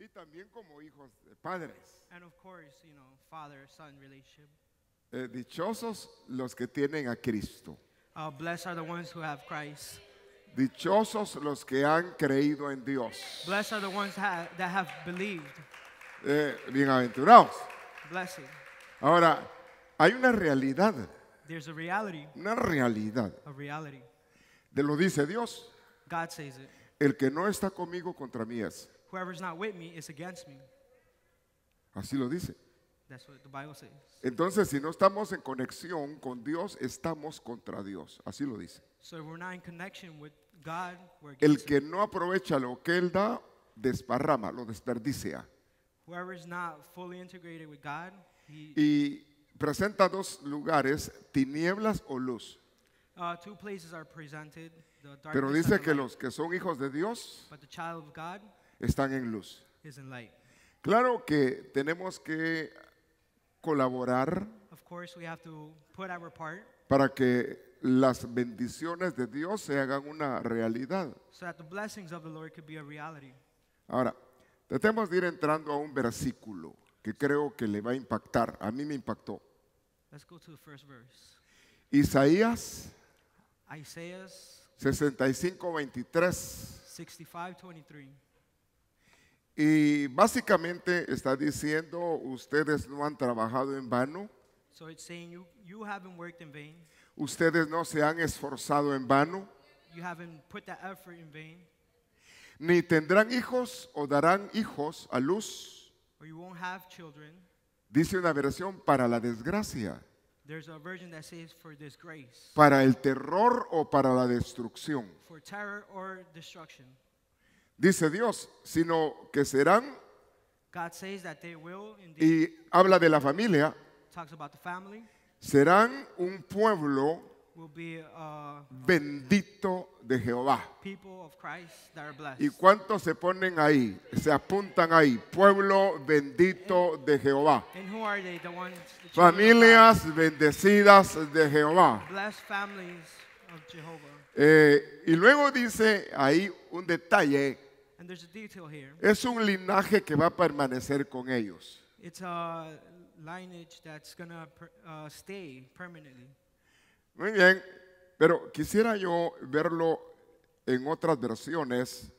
y también como hijos de padres. Eh, dichosos los que tienen a Cristo. Uh, blessed are the ones who have Christ. Dichosos los que han creído en Dios. Blessed are the ones that have believed. Eh, bienaventurados. Ahora, hay una realidad, una realidad. De lo dice Dios. El que no está conmigo contra mí es. Así lo dice. Entonces, si no estamos en conexión con Dios, estamos contra Dios. Así lo dice. El que no aprovecha lo que Él da, desparrama, lo desperdicia. Y presenta dos lugares, tinieblas o luz. Uh, Pero dice que los que son hijos de Dios están en luz. Claro que tenemos que colaborar para que las bendiciones de Dios se hagan una realidad. Ahora, tratemos de ir entrando a un versículo que creo que le va a impactar. A mí me impactó. Isaías 65, 65, 23. Y básicamente está diciendo, ustedes no han trabajado en vano. Ustedes no se han esforzado en vano. Ni tendrán hijos o darán hijos a luz. Dice una versión para la desgracia. Para el terror o para la destrucción dice Dios, sino que serán. y habla de la familia. Serán un pueblo uh, bendito de Jehová. ¿Y cuántos se ponen ahí? Se apuntan ahí. Pueblo bendito de Jehová. Familias bendecidas de Jehová. Eh, y luego dice ahí un detalle es un linaje que va a permanecer con ellos. Uh, Muy bien, pero quisiera yo verlo en otras versiones.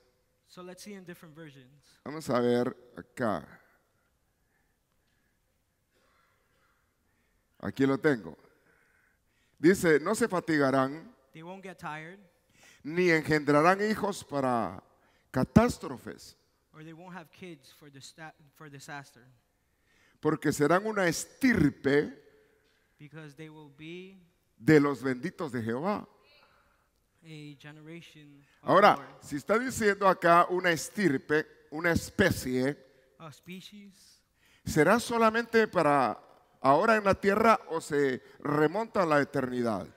Vamos a ver acá. Aquí lo tengo. Dice, no se fatigarán ni engendrarán hijos para catástrofes. Porque serán una estirpe de los benditos de Jehová. Ahora, si está diciendo acá una estirpe, una especie, ¿será solamente para ahora en la tierra o se remonta a la eternidad?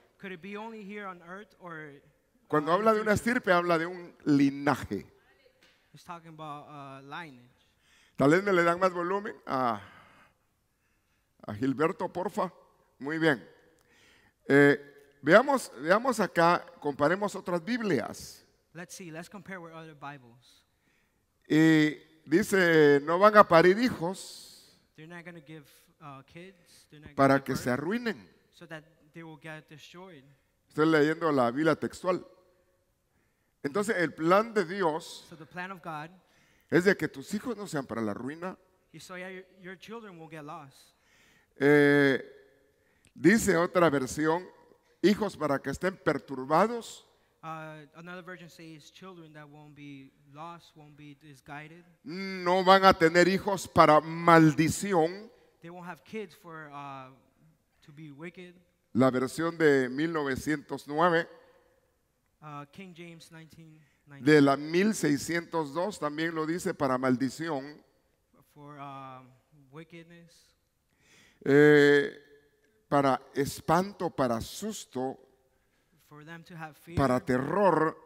Cuando habla de una estirpe, habla de un linaje. Uh, Tal vez me le dan más volumen a, a Gilberto, porfa. Muy bien. Eh, veamos, veamos acá, comparemos otras Biblias. Y dice, no van a parir hijos para que se arruinen. Estoy leyendo la Biblia textual. Entonces el plan de Dios es de que tus hijos no sean para la ruina. Eh, dice otra versión, hijos para que estén perturbados, no van a tener hijos para maldición. Uh, la versión de 1909 Uh, de la 1602 también lo dice para maldición. Um, eh, para espanto, para susto, para terror.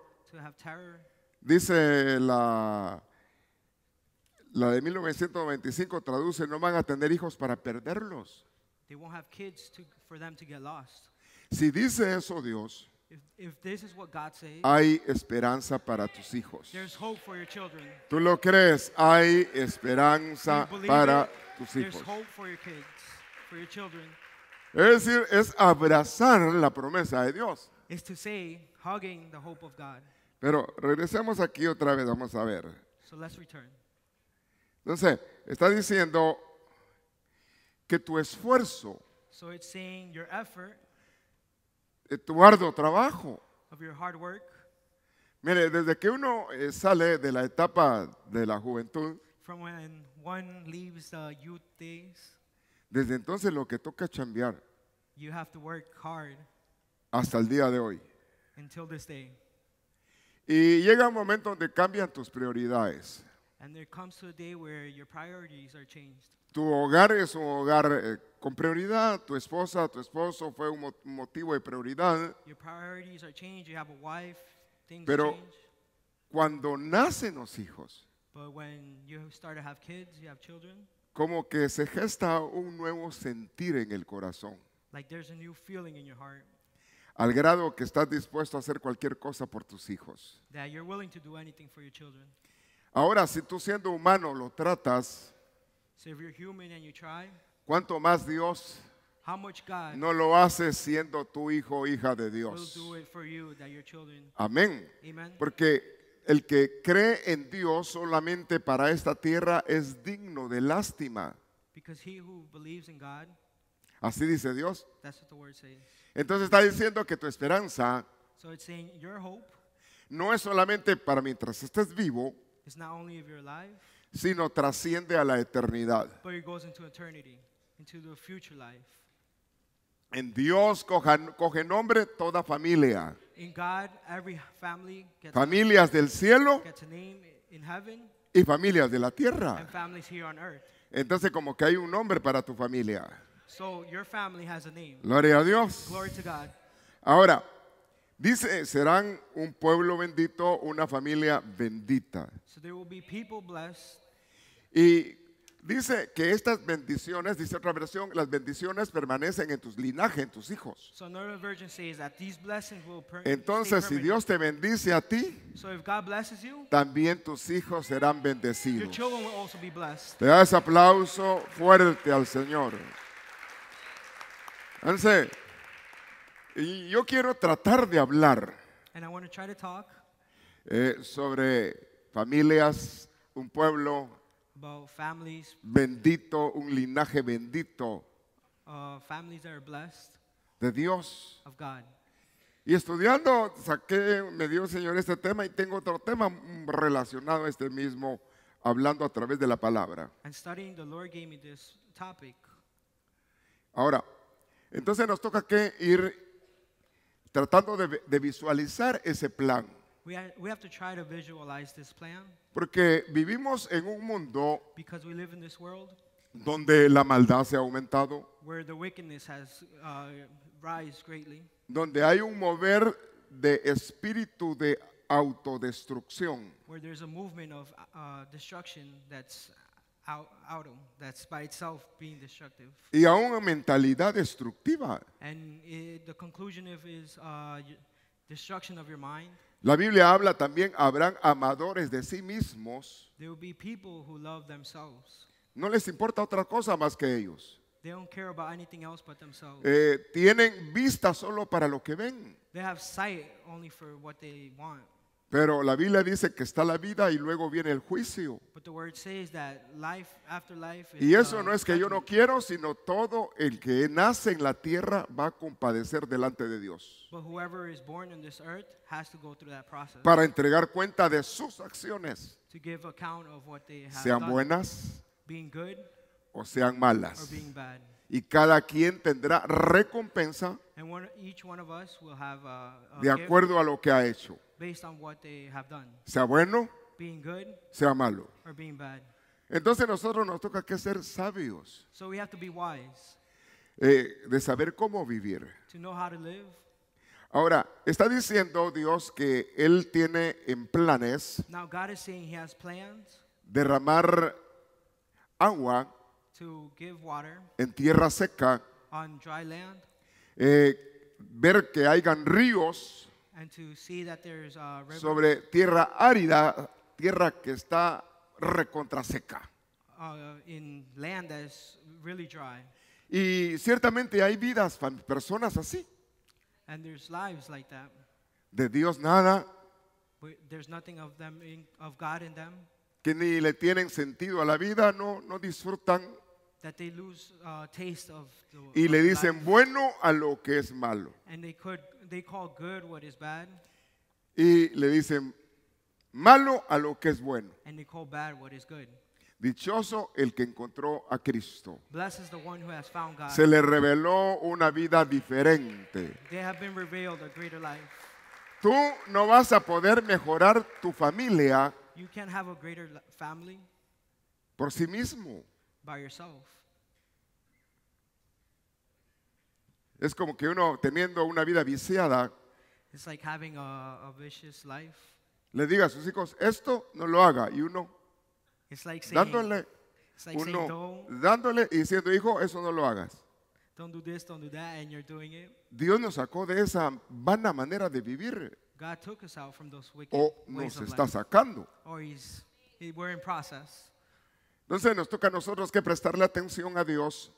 Dice la, la de 1995, traduce, no van a tener hijos para perderlos. Si dice eso Dios, hay esperanza para tus hijos. ¿Tú lo crees? Hay esperanza para tus hijos. Es decir, es abrazar la promesa de Dios. Pero regresemos aquí otra vez, vamos a ver. Entonces, está diciendo que tu esfuerzo eh, tu arduo trabajo. Mire, desde que uno eh, sale de la etapa de la juventud, desde entonces lo que toca es cambiar. hasta el día de hoy. Y llega un momento donde cambian tus prioridades. And there comes a day where your priorities tu hogar es un hogar eh, con prioridad, tu esposa, tu esposo fue un motivo de prioridad. Pero cuando nacen los hijos, como que se gesta un nuevo sentir en el corazón, al grado que estás dispuesto a hacer cualquier cosa por tus hijos. Ahora, si tú siendo humano lo tratas Cuanto más Dios no lo hace siendo tu hijo o hija de Dios? Amén. Porque el que cree en Dios solamente para esta tierra es digno de lástima. Así dice Dios. Entonces está diciendo que tu esperanza no es solamente para mientras estés vivo, sino trasciende a la eternidad. En Dios coge nombre toda familia. Familias del cielo y familias de la tierra. Entonces como que hay un nombre para tu familia. Gloria a Dios. Ahora, dice, serán un pueblo bendito, una familia bendita. So y dice que estas bendiciones, dice otra versión, las bendiciones permanecen en tus linaje, en tus hijos. Entonces, si Dios te bendice a ti, también tus hijos serán bendecidos. Te das aplauso fuerte al Señor. y yo quiero tratar de hablar eh, sobre familias, un pueblo, bendito, un linaje bendito uh, are blessed de Dios. Y estudiando, saqué, me dio el Señor este tema y tengo otro tema relacionado a este mismo, hablando a través de la palabra. Ahora, entonces nos toca que ir tratando de, de visualizar ese plan. We have we have to try to visualize this plan Porque vivimos en un mundo because we live in this world donde la maldad se ha aumentado, where the wickedness has uh, rise greatly, donde hay un mover de espíritu de autodestrucción. where there's a movement of uh, destruction that's out, out that's by itself being destructive. y a una mentalidad destructiva. And it, the conclusion of is uh, destruction of your mind, la Biblia habla también, habrán amadores de sí mismos. No les importa otra cosa más que ellos. Eh, tienen vista solo para lo que ven. Pero la Biblia dice que está la vida y luego viene el juicio. y eso no es que yo no quiero, sino todo el que nace en la tierra va a compadecer delante de Dios. Para entregar cuenta de sus acciones, sean buenas o sean malas. Y cada quien tendrá recompensa de acuerdo a lo que ha hecho based on what they have done, sea bueno, sea malo. Entonces nosotros nos toca que ser sabios, eh, de saber cómo vivir. Ahora, está diciendo Dios que Él tiene en planes derramar agua en tierra seca, eh, ver que hayan ríos sobre tierra árida, tierra que está recontra seca. Uh, dry. Y ciertamente hay vidas, personas así. De Dios nada. Que ni le tienen sentido a la vida, no, no disfrutan y le dicen bueno a lo que es malo. Y le dicen malo a lo que es bueno. Dichoso el que encontró a Cristo. Se le reveló una vida diferente. Tú no vas a poder mejorar tu familia por sí mismo. Es como que uno teniendo una vida viciada le diga a sus hijos, esto no lo haga. Y uno dándole, uno dándole y diciendo, hijo, eso no lo hagas. Dios nos sacó de esa vana manera de vivir o nos está sacando. Entonces nos toca a nosotros que prestarle atención a Dios.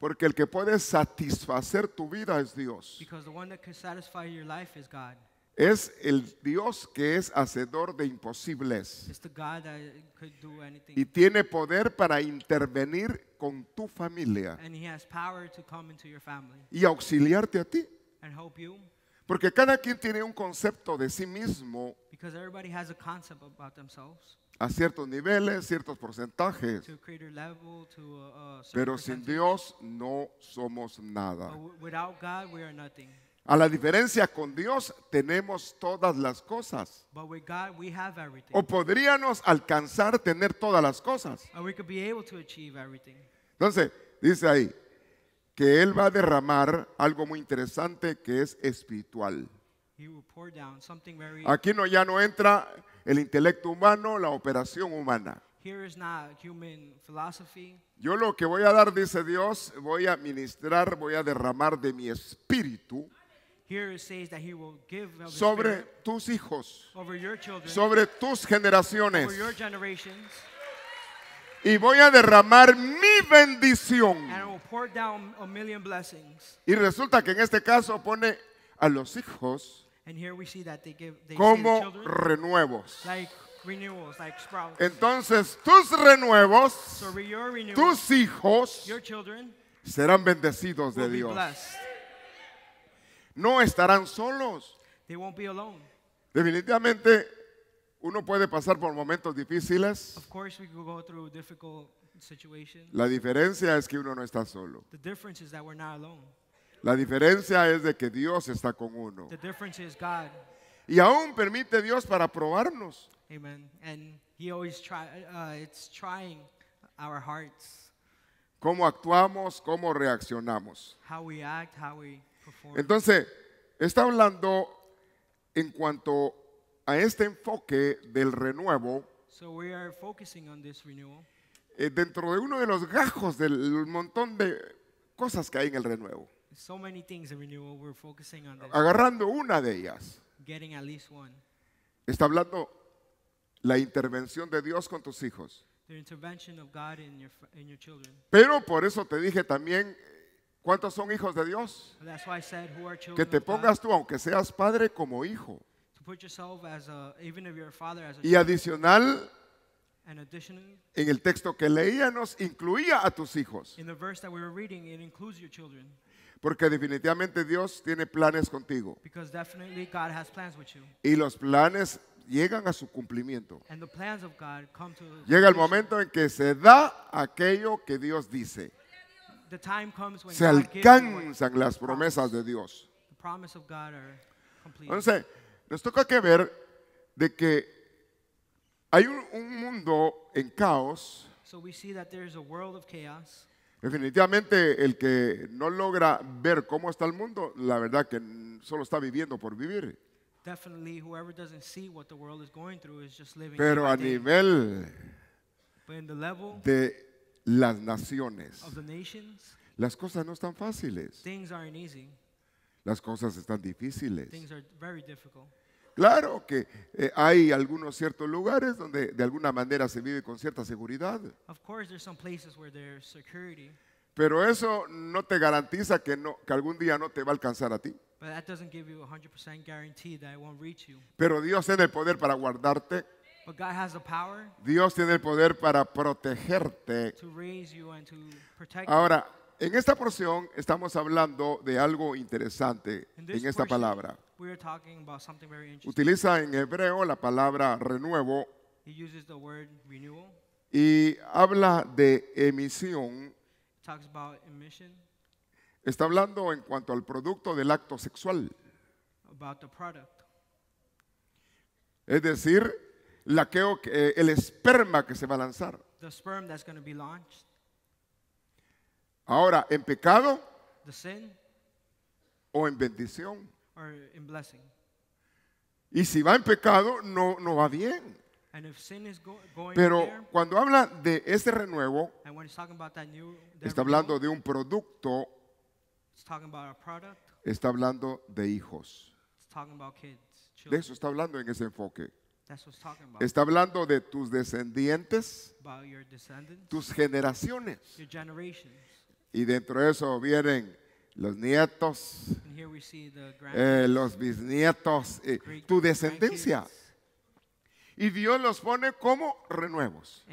Porque el que puede satisfacer tu vida es Dios. Es el Dios que es hacedor de imposibles. Y tiene poder para intervenir con tu familia. Y auxiliarte a ti. Porque cada quien tiene un concepto de sí mismo a ciertos niveles, ciertos porcentajes. Pero sin Dios no somos nada. a la diferencia con Dios tenemos todas las cosas. o podríamos alcanzar tener todas las cosas. Entonces, dice ahí que Él va a derramar algo muy interesante que es espiritual. Aquí no, ya no entra el intelecto humano, la operación humana. Yo lo que voy a dar, dice Dios, voy a ministrar, voy a derramar de mi espíritu sobre tus hijos, sobre tus generaciones. Y voy a derramar mi bendición. Y resulta que en este caso pone a los hijos como renuevos. Entonces tus renuevos, tus hijos, serán bendecidos de Dios. No estarán solos. Definitivamente uno puede pasar por momentos difíciles. La diferencia es que uno no está solo. La diferencia es de que Dios está con uno. Y aún permite Dios para probarnos. Amen. Uh, it's Cómo actuamos, cómo reaccionamos. Entonces, está hablando en cuanto a este enfoque del renuevo. Eh, dentro de uno de los gajos del montón de cosas que hay en el renuevo. Agarrando una de ellas. Está hablando la intervención de Dios con tus hijos. Pero por eso te dije también ¿Cuántos son hijos de Dios? que te pongas tú, aunque seas padre, como hijo. y adicional, en el texto que leíamos incluía a tus hijos. In the that we were reading, it your porque definitivamente Dios tiene planes contigo. Y los planes llegan a su cumplimiento. Llega el momento en que se da aquello que Dios dice. se alcanzan las promesas de Dios. Entonces, nos toca que ver de que hay un, mundo en caos. Definitivamente el que no logra ver cómo está el mundo, la verdad que solo está viviendo por vivir. Pero a nivel de las naciones, las cosas no están fáciles. Las cosas están difíciles. Claro que eh, hay algunos ciertos lugares donde de alguna manera se vive con cierta seguridad. Pero eso no te garantiza que, no, que algún día no te va a alcanzar a ti. Pero Dios tiene el poder para guardarte. Dios tiene el poder para protegerte. Ahora, en esta porción estamos hablando de algo interesante en esta palabra. Utiliza en hebreo la palabra renuevo. Y habla de emisión. Está hablando en cuanto al producto del acto sexual. Es decir, eh, el esperma que se va a lanzar. Ahora, en pecado. O en bendición. Y si va en pecado, no, no va bien. Pero cuando habla de ese renuevo, está hablando de un producto, está hablando de hijos. de eso está hablando en ese enfoque. Está hablando de tus descendientes, tus generaciones. Y dentro de eso vienen los nietos, eh, los bisnietos, eh, tu descendencia. Y Dios los pone como renuevos.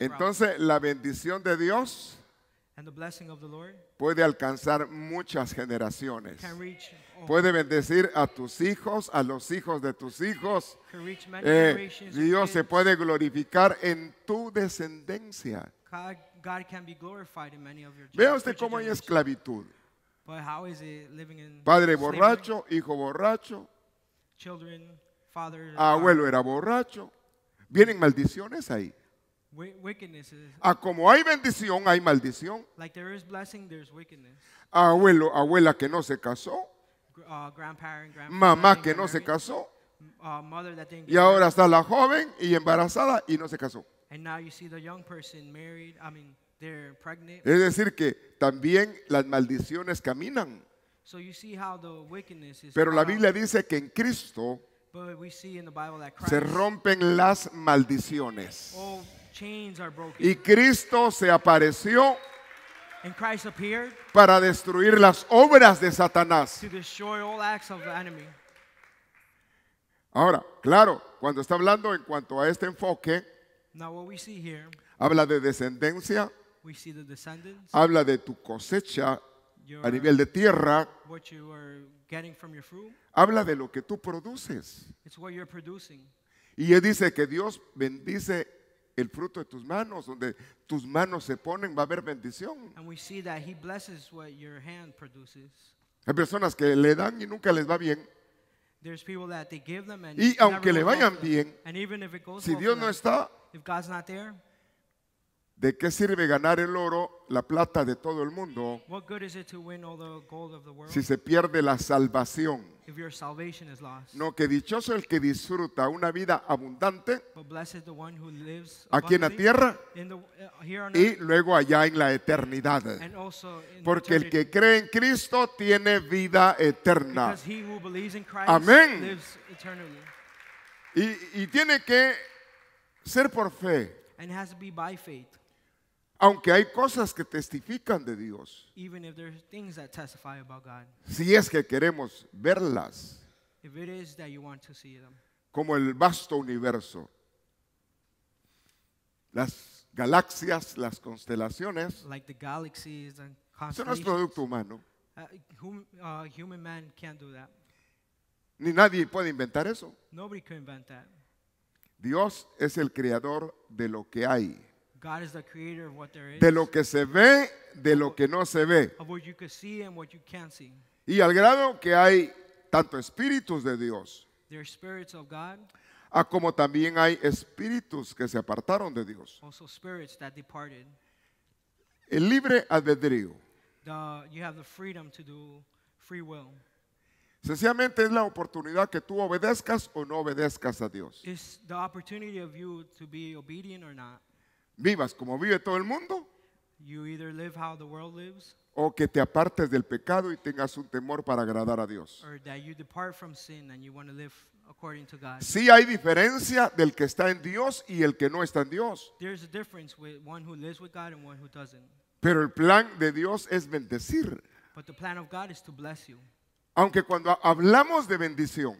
Entonces la bendición de Dios puede alcanzar muchas generaciones. Puede bendecir a tus hijos, a los hijos de tus hijos. Eh, Dios se puede glorificar en tu descendencia. Vea usted cómo hay esclavitud. Padre borracho, hijo borracho. Ah, uh, abuelo era borracho. Vienen maldiciones ahí. Ah, como hay bendición, hay maldición. Ah, abuelo, abuela que no se casó. Uh, Mamá que no se casó. Uh, y ahora está la joven y embarazada y no se casó. Es decir, que también las maldiciones caminan. Pero la Biblia dice que en Cristo se rompen las maldiciones. Y Cristo se apareció para destruir las obras de Satanás. Ahora, claro, cuando está hablando en cuanto a este enfoque, habla de descendencia, habla de tu cosecha a nivel de tierra, uh, habla de lo que tú produces. Y él dice que Dios bendice el fruto de tus manos, donde tus manos se ponen, va a haber bendición. Hay personas que le dan y nunca les va bien. Y aunque le vayan bien, si Dios no está, ¿De qué sirve ganar el oro, la plata de todo el mundo si se pierde la salvación? No, que dichoso el que disfruta una vida abundante aquí en la tierra uh, y luego allá en la eternidad. Porque el que cree en Cristo tiene vida eterna. Amén. Y, y tiene que ser por fe. Aunque hay cosas que testifican de Dios. Si es que queremos verlas. Como el vasto universo. Las galaxias, las constelaciones. Eso no es producto humano. Uh, uh, Ni nadie puede inventar eso. Dios es el creador de lo que hay de lo que se ve, de lo que no se ve. Y al grado que hay tanto espíritus de Dios, a como también hay espíritus que se apartaron de Dios. El libre albedrío. Sencillamente es la oportunidad que tú obedezcas o no obedezcas a Dios vivas como vive todo el mundo o que te apartes del pecado y tengas un temor para agradar a Dios. Sí hay diferencia del que está en Dios y el que no está en Dios, pero el plan de Dios es bendecir. Aunque cuando hablamos de bendición,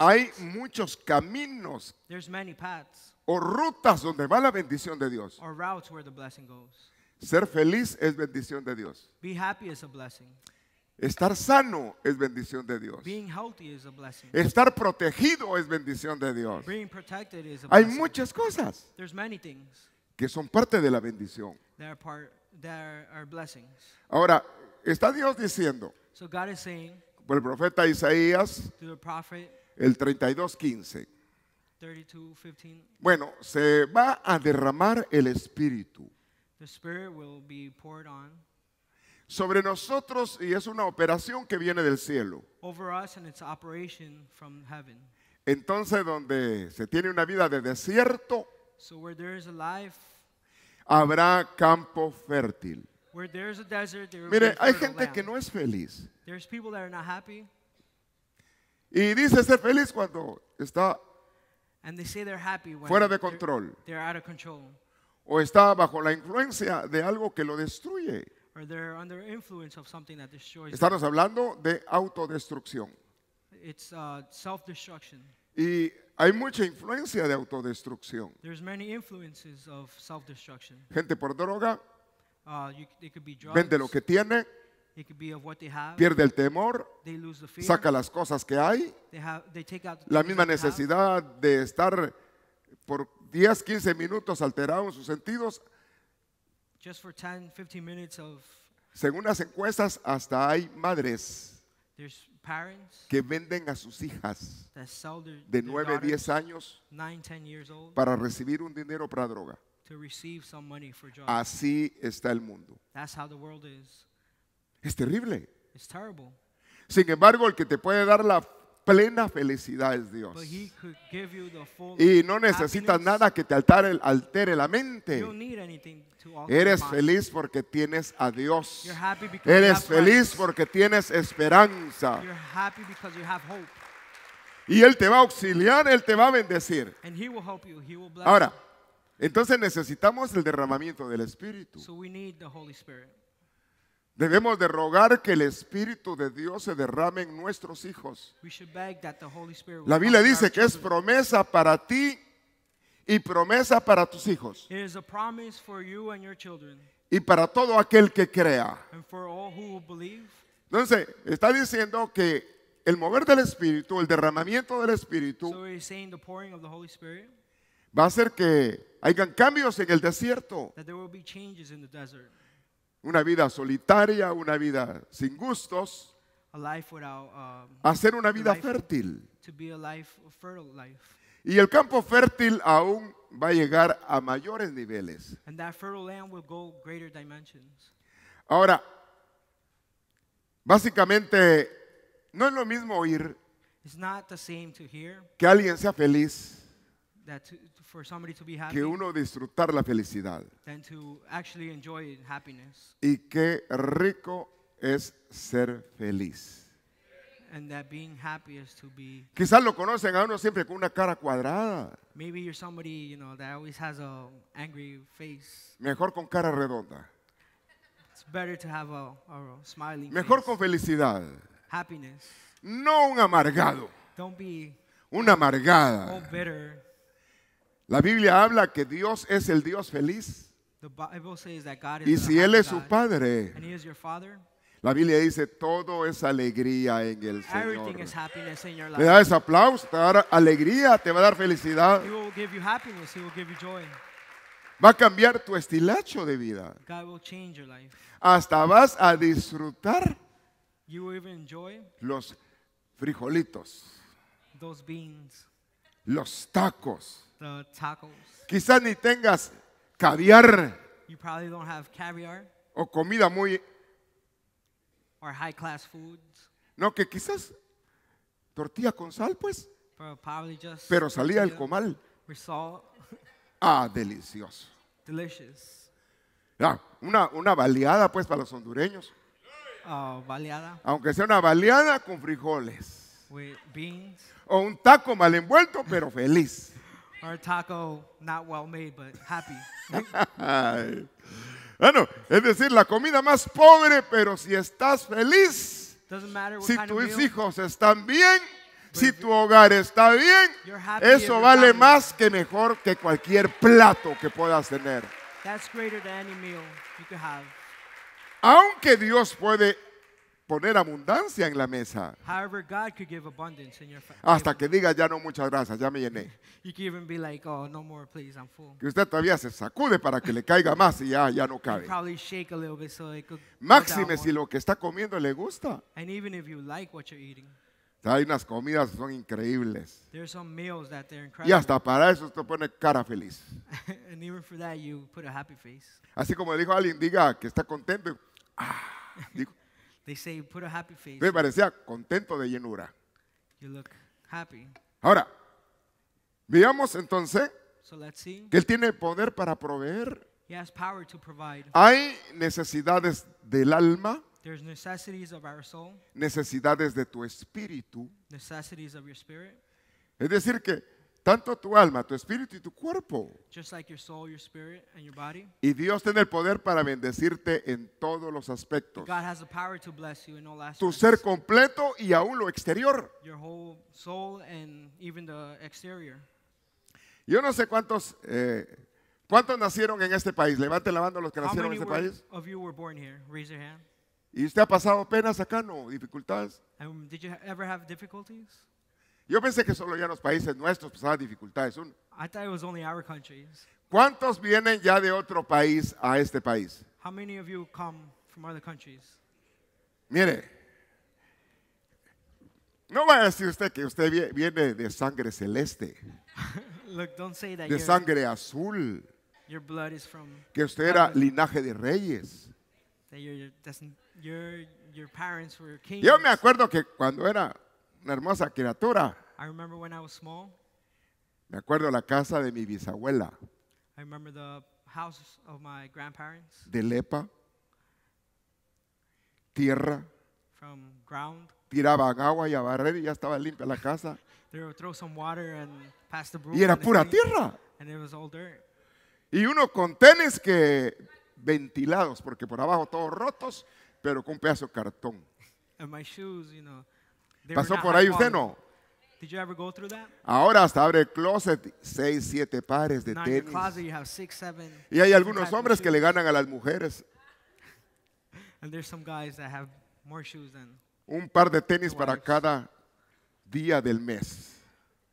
hay muchos caminos o rutas donde va la bendición de Dios. Ser feliz es bendición de Dios. Estar sano es bendición de Dios. Estar protegido es bendición de Dios. Hay muchas cosas que son parte de la bendición. Ahora, está Dios diciendo, por el profeta Isaías, el 32.15, bueno, se va a derramar el Espíritu. Sobre nosotros, y es una operación que viene del cielo. Entonces, donde se tiene una vida de desierto, habrá campo fértil. Mire, hay gente que no es feliz. Y dice ser feliz cuando está fuera de control. O está bajo la influencia de algo que lo destruye. Estamos hablando de autodestrucción. Uh, y hay mucha influencia de autodestrucción. Gente por droga. Uh, vende lo que tiene. Pierde el temor, saca las cosas que hay, la misma necesidad de estar por 10, 15 minutos alterado en sus sentidos. Según las encuestas, hasta hay madres que venden a sus hijas de 9, 10 años para recibir un dinero para droga. Así está el mundo. Es terrible. Sin embargo, el que te puede dar la plena felicidad es Dios. Y no necesitas nada que te altere, altere la mente. Eres feliz porque tienes a Dios. Eres feliz porque tienes esperanza. Y Él te va a auxiliar, Él te va a bendecir. Ahora, entonces necesitamos el derramamiento del Espíritu. Debemos de rogar que el Espíritu de Dios se derrame en nuestros hijos. La Biblia dice que es promesa para ti y promesa para tus hijos. Y para todo aquel que crea. Entonces, está diciendo que el mover del Espíritu, el derramamiento del Espíritu, va a hacer que hayan cambios en el desierto. Una vida solitaria, una vida sin gustos. hacer um, una vida fértil. Y el campo fértil aún va a llegar a mayores niveles. Ahora, básicamente, no es lo mismo oír que alguien sea feliz que uno disfrutar la felicidad. Y qué rico es ser feliz. Quizás lo conocen a uno siempre con una cara cuadrada, mejor con cara redonda, mejor con felicidad, no un amargado, una amargada, oh, la Biblia habla que Dios es el Dios feliz. y si Él es su Padre, la Biblia dice, todo es alegría en el Señor. Le da ese aplauso, te va a dar alegría, te va a dar felicidad. Va a cambiar tu estilacho de vida. Hasta vas a disfrutar los frijolitos. beans. Los tacos. Quizás ni tengas caviar. O comida muy. Or high class foods. No, que quizás tortilla con sal, pues. Pero salía el comal. Ah, delicioso. Delicious. Ah, una, baleada, pues, para los hondureños. Ah, baleada. Aunque sea una baleada con frijoles o un taco mal envuelto pero feliz. or taco not well made but happy. Bueno, es decir, la comida más pobre, pero si estás feliz, si tus hijos están bien, si tu hogar está bien, eso vale más que mejor que cualquier plato que puedas tener. Aunque Dios puede poner abundancia en la mesa. Hasta que diga ya no muchas gracias, ya me llené. Que usted todavía se sacude para que le caiga más y ya, ya no cabe. Máxime si lo que está comiendo le gusta. Hay unas comidas que son increíbles. Y hasta para eso usted pone cara feliz. Así como dijo alguien, diga que está contento. Ah", They parecía contento de llenura. Ahora, veamos entonces que Él tiene poder para proveer. Hay necesidades del alma. Necesidades de tu espíritu. Es decir que tanto tu alma, tu espíritu y tu cuerpo. Y Dios tiene el poder para bendecirte en todos los aspectos. Tu ser completo y aún lo exterior. Yo no sé cuántos eh, cuántos nacieron en este país. Levanten la mano los que nacieron en este país. ¿Y usted ha pasado penas acá, no? ¿Dificultades? Um, yo pensé que solo ya en los países nuestros pasaban dificultades. ¿Cuántos vienen ya de otro país a este país? Mire, no va a decir usted que usted viene de sangre celeste, de sangre azul, que usted era linaje de reyes. Yo me acuerdo que cuando era una hermosa criatura. Me acuerdo la casa de mi bisabuela. De lepa, tierra. Tiraba Tiraban agua y a barrer y ya estaba limpia la casa. y era pura tierra. Y uno con tenis que ventilados, porque por abajo todos rotos, pero con un pedazo de cartón. ¿Pasó por ahí usted no? Ahora hasta abre el closet seis, siete pares de tenis. Y hay algunos hombres que le ganan a las mujeres. Un par de tenis para cada día del mes.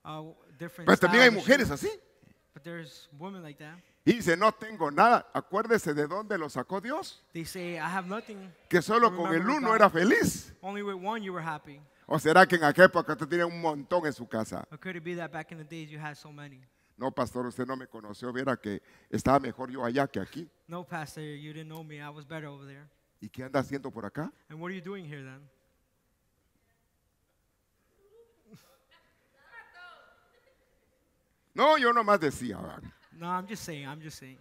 Uh, Pero también hay mujeres así. Y dice, no tengo nada. Acuérdese de dónde lo sacó Dios. I have nothing. Que solo con el uno era feliz. ¿O será que en aquella época usted tenía un montón en su casa? No, pastor, usted no me conoció. Viera que estaba mejor yo allá que aquí. No, pastor, you didn't know me. I was better over there. ¿Y qué anda haciendo por acá? And what are you doing here No, yo nomás decía. No, I'm just saying, I'm just saying.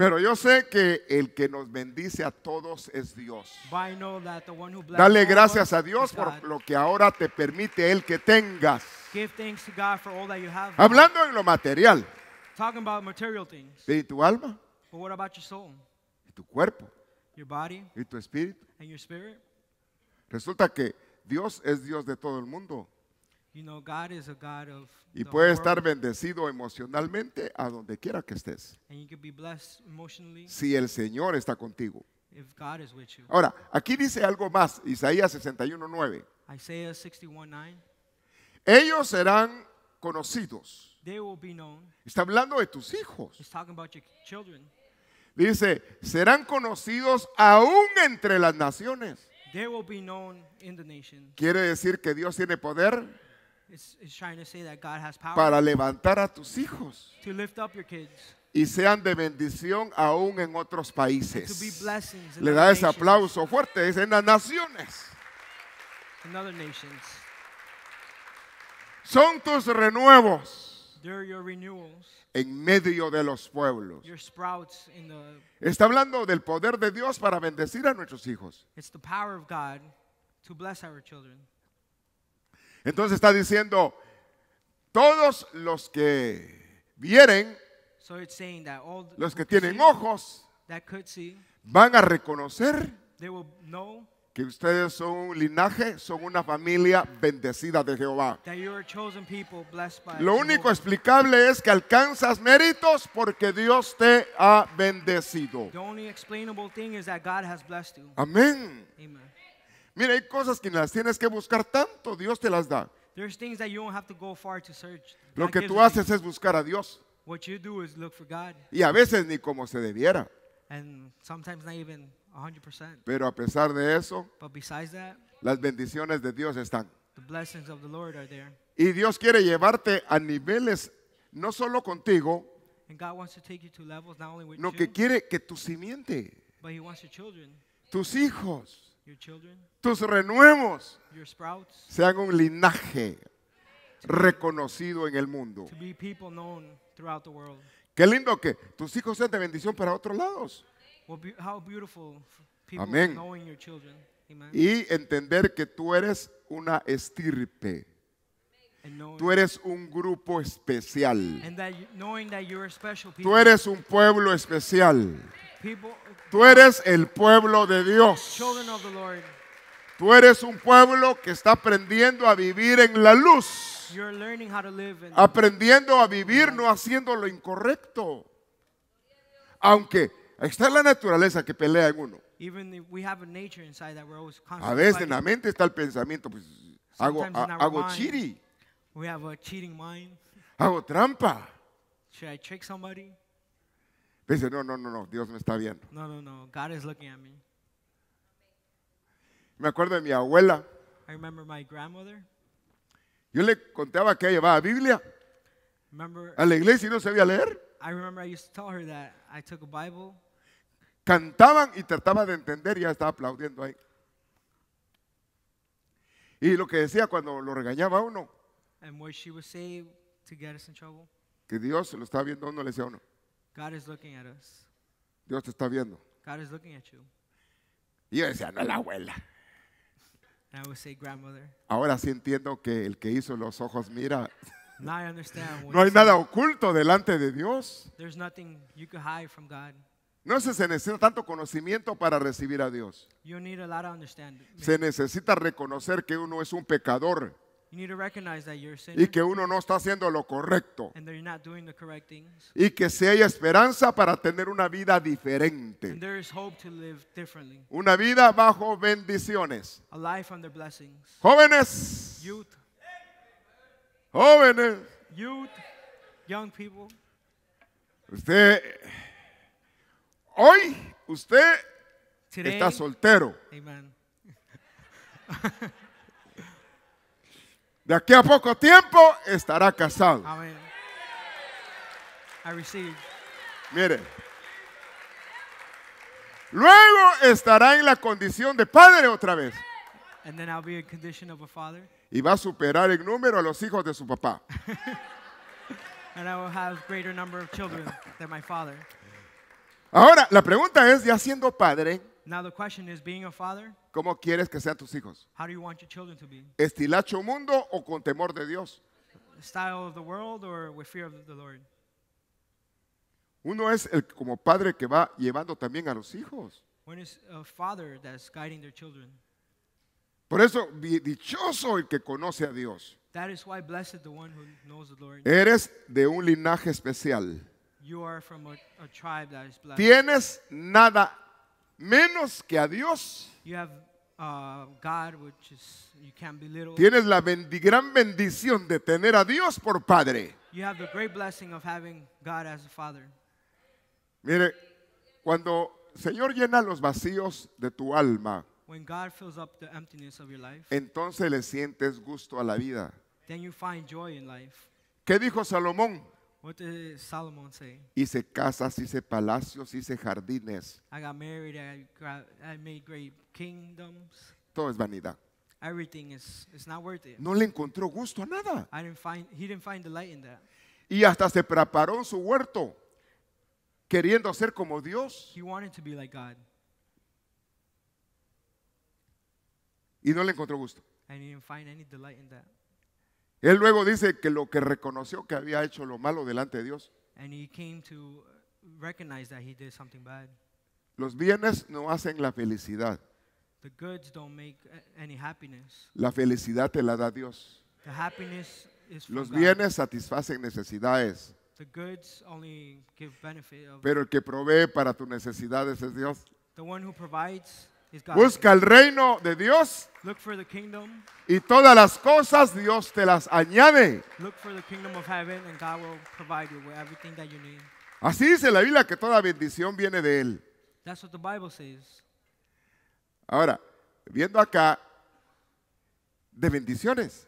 Pero yo sé que el que nos bendice a todos es Dios. Dale gracias a Dios por lo que ahora te permite Él que tengas. Hablando en lo material. Y tu alma. Y tu cuerpo. Y tu espíritu. Resulta que Dios es Dios de todo el mundo. Y puede estar bendecido emocionalmente a donde quiera que estés. Si el Señor está contigo. Ahora, aquí dice algo más, Isaías 61.9. Ellos serán conocidos. Está hablando de tus hijos. Dice, serán conocidos aún entre las naciones. Quiere decir que Dios tiene poder para levantar a tus hijos y sean de bendición aún en otros países. Le da ese aplauso fuerte, es en las naciones. Son tus renuevos en medio de los pueblos. Está hablando del poder de Dios para bendecir a nuestros hijos. Entonces está diciendo, todos los que vieren, los que tienen ojos, van a reconocer que ustedes son un linaje, son una familia bendecida de Jehová. Lo único explicable es que alcanzas méritos porque Dios te ha bendecido. Amén. Mira, hay cosas que las tienes que buscar tanto, Dios te las da. Lo que tú haces es buscar a Dios. y a veces ni como se debiera. Pero a pesar de eso, las bendiciones de Dios están. Y Dios quiere llevarte a niveles, no solo contigo, lo que quiere que tu simiente, tus hijos, tus renuevos sean un linaje reconocido en el mundo. Qué lindo que tus hijos sean de bendición para otros lados. Amén. Y entender que tú eres una estirpe. Tú eres un grupo especial. Tú eres un pueblo especial. Tú eres el pueblo de Dios. Tú eres un pueblo que está aprendiendo a vivir en la luz. Aprendiendo a vivir no haciendo lo incorrecto. Aunque está la naturaleza que pelea en uno. A veces en la mente está el pensamiento, pues hago, hago chiri. Hago trampa. Dice, no, no, no, no, Dios me está viendo. No, no, no, God is looking at me. Me acuerdo de mi abuela. I remember my grandmother. Yo le contaba que llevaba Biblia remember, a la iglesia y no sabía leer. I remember I used to tell her that I took a Bible. Cantaban y trataba de entender y ya estaba aplaudiendo ahí. Y lo que decía cuando lo regañaba uno. And what she would say to get us in trouble. Que Dios lo estaba viendo a uno, le decía uno. Dios te está viendo. Y yo decía, no la abuela. Ahora sí entiendo que el que hizo los ojos mira. No hay nada oculto delante de Dios. No se, necesita tanto conocimiento para recibir a Dios. Se necesita reconocer que uno es un pecador y que uno no está haciendo lo correcto y que si hay esperanza para tener una vida diferente, una vida bajo bendiciones. Jóvenes, jóvenes, usted hoy usted está soltero. Amen. De aquí a poco tiempo estará casado. Mire. Luego estará en la condición de padre otra vez. And then be in of a father. Y va a superar en número a los hijos de su papá. Ahora, la pregunta es, ya siendo padre, Now the question is, being a father, ¿Cómo quieres que sean tus hijos? how do you want your children to be? ¿Estilacho mundo o con temor de Dios? style of the world or with fear of the Lord? Uno es el como padre que va llevando también a los hijos. One is a father that's guiding their children. Por eso, dichoso el que conoce a Dios. That is why blessed the one who knows the Lord. Eres de un linaje especial. You are from a, a tribe that is blessed. Tienes nada menos que a Dios. Uh, Tienes la gran bendición de tener a Dios por Padre. Mire, cuando Señor llena los vacíos de tu alma, entonces le sientes gusto a la vida. ¿Qué dijo Salomón? What did Solomon say? Hice casas, hice palacios, hice jardines. I got married, I, got, I made great kingdoms. Todo es vanidad. Everything is, it's not worth it. No le encontró gusto a nada. I didn't find, he didn't find delight in that. Y hasta se preparó en su huerto, queriendo ser como Dios. He wanted to be like God. Y no le encontró gusto. And he didn't find any delight in that. Él luego dice que lo que reconoció que había hecho lo malo delante de Dios. Uh, Los bienes no hacen la felicidad. Uh, la felicidad te la da Dios. Los bienes satisfacen necesidades. Pero el que provee para tus necesidades es Dios. Busca el reino de Dios. Y todas las cosas Dios te las añade. Así dice la Biblia que toda bendición viene de Él. Ahora, viendo acá de bendiciones.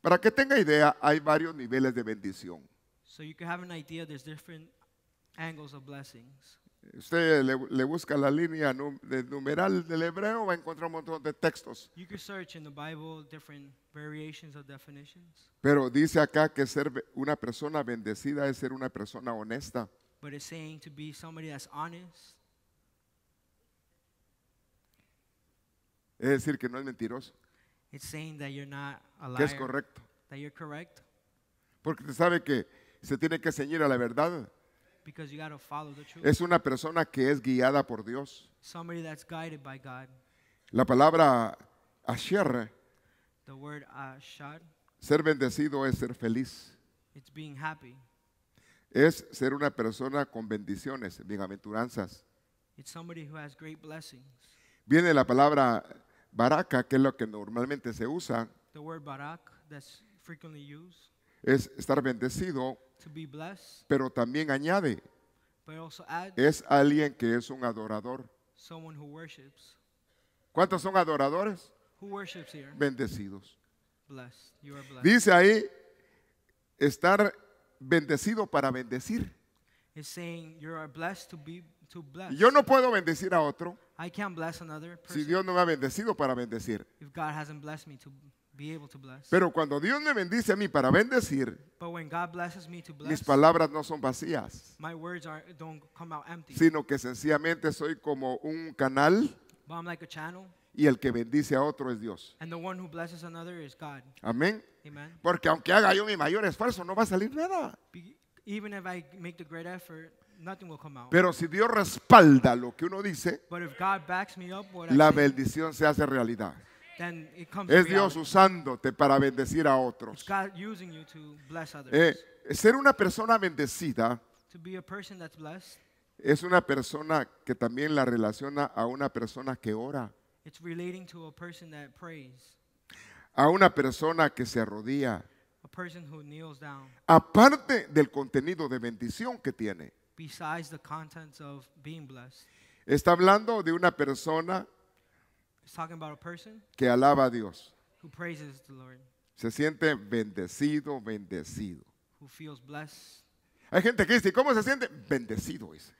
Para que tenga idea, hay varios niveles de bendición. idea, Usted le, busca la línea numeral del hebreo, va a encontrar un montón de textos. Pero dice acá que ser una persona bendecida es ser una persona honesta. Es decir, que no es mentiroso. Que es correcto. Porque usted sabe que se tiene que ceñir a la verdad. Es una persona que es guiada por Dios. La palabra asher, ser bendecido es ser feliz, es ser una persona con bendiciones, bienaventuranzas. Viene la palabra baraka, que es lo que normalmente se usa, frequently es estar bendecido, pero también añade, es alguien que es un adorador. ¿Cuántos son adoradores? Bendecidos. Dice ahí estar bendecido para bendecir. Yo no puedo bendecir a otro si Dios no me ha bendecido para bendecir. Pero cuando Dios me bendice a mí para bendecir, mis palabras no son vacías, sino que sencillamente soy como un canal y el que bendice a otro es Dios. Amén. Porque aunque haga yo mi mayor esfuerzo, no va a salir nada. Pero si Dios respalda lo que uno dice, la bendición se hace realidad es Dios usándote para bendecir a otros. Eh, ser una persona bendecida es una persona que también la relaciona a una persona que ora, a una persona que se arrodilla, aparte del contenido de bendición que tiene. Está hablando de una persona que alaba a Dios. Se siente bendecido, bendecido. Hay gente que dice, ¿cómo se siente? Bendecido dice.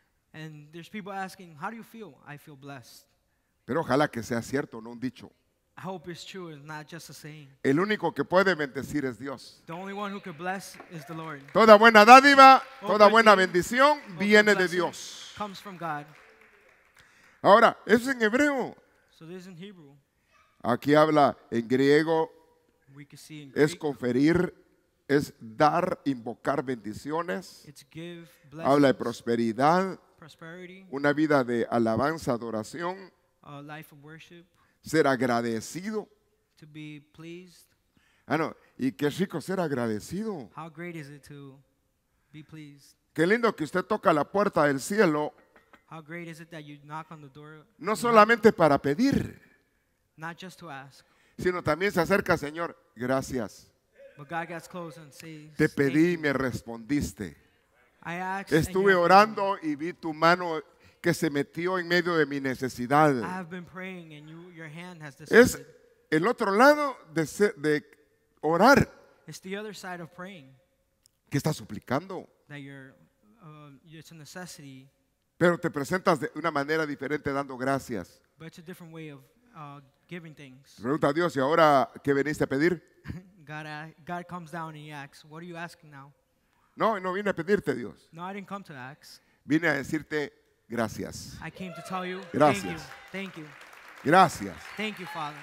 Pero ojalá que sea cierto, no un dicho. El único que puede bendecir es Dios. Toda buena dádiva, toda buena bendición viene de Dios. Ahora, eso es en hebreo. Aquí habla en griego, es conferir, es dar, invocar bendiciones. Habla de prosperidad, una vida de alabanza, adoración, ser agradecido. Ah, y qué rico ser agradecido. Qué lindo que usted toca la puerta del cielo no solamente para pedir, sino también se acerca, Señor, gracias. Te pedí y me respondiste. Estuve orando y vi tu mano que se metió en medio de mi necesidad. Es el otro lado de, de orar It's the que está suplicando. Uh, pero te presentas de una manera diferente dando gracias. But it's a different way of uh, giving things. Pregunta a Dios, ¿y ahora qué veniste a pedir? God, uh, God comes down and he asks, what are you asking now? No, no vine a pedirte Dios. No, I didn't come to ask. Vine a decirte gracias. I came to tell you, Gracias. Thank you. Thank you. Gracias. Thank you, Father.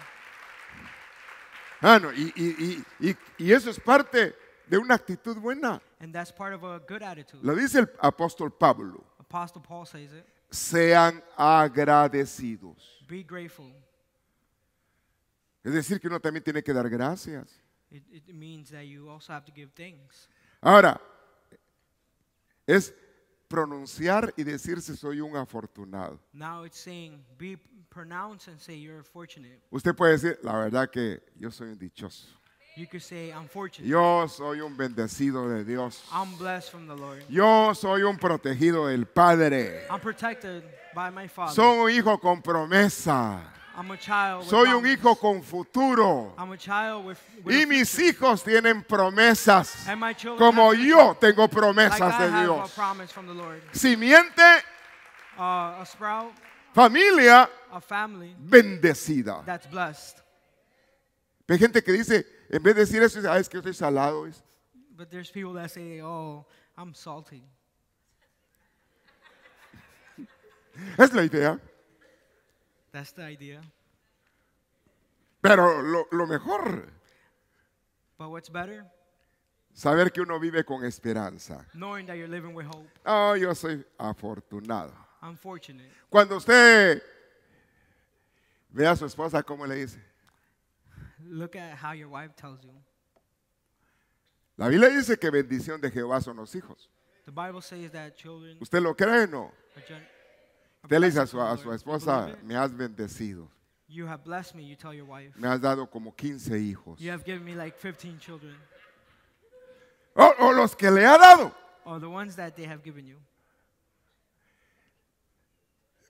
Ah, no, y, y, y, y eso es parte de una actitud buena. And that's part of a good attitude. Lo dice el apóstol Pablo. Paul Sean agradecidos. Be grateful. Es decir, que uno también tiene que dar gracias. It, means that you also have to give Ahora, es pronunciar y decirse soy un afortunado. Now saying, be and say you're fortunate. Usted puede decir, la verdad que yo soy un dichoso. You could say, I'm fortunate. Yo soy un bendecido de Dios. I'm blessed from the Lord. Yo soy un protegido del Padre. I'm protected by my Father. Soy un hijo con promesa. I'm a child with Soy un hijo con futuro. I'm a child with, with y mis hijos tienen promesas And my children como have yo tengo promesas like de Dios. a promise from the Lord. Simiente, Uh, a sprout, familia a family bendecida. that's blessed. Hay gente que dice, en vez de decir eso, ah, es que usted es salado. Es. But there's people that say, oh, I'm salty. Es la idea. That's the idea. Pero lo, lo mejor. But what's better? Saber que uno vive con esperanza. Knowing that you're living with hope. Oh, yo soy afortunado. Unfortunate. Cuando usted ve a su esposa, ¿cómo le dice? Look at how your wife tells you. La Biblia dice que bendición de Jehová son los hijos. The Bible says that children ¿Usted lo cree o no? Usted le dice a su, a su esposa, me has bendecido. you have blessed me, you tell your wife. Me has dado como 15 hijos. You have given me like 15 children, O, o los que le ha dado. or the ones that they have given you.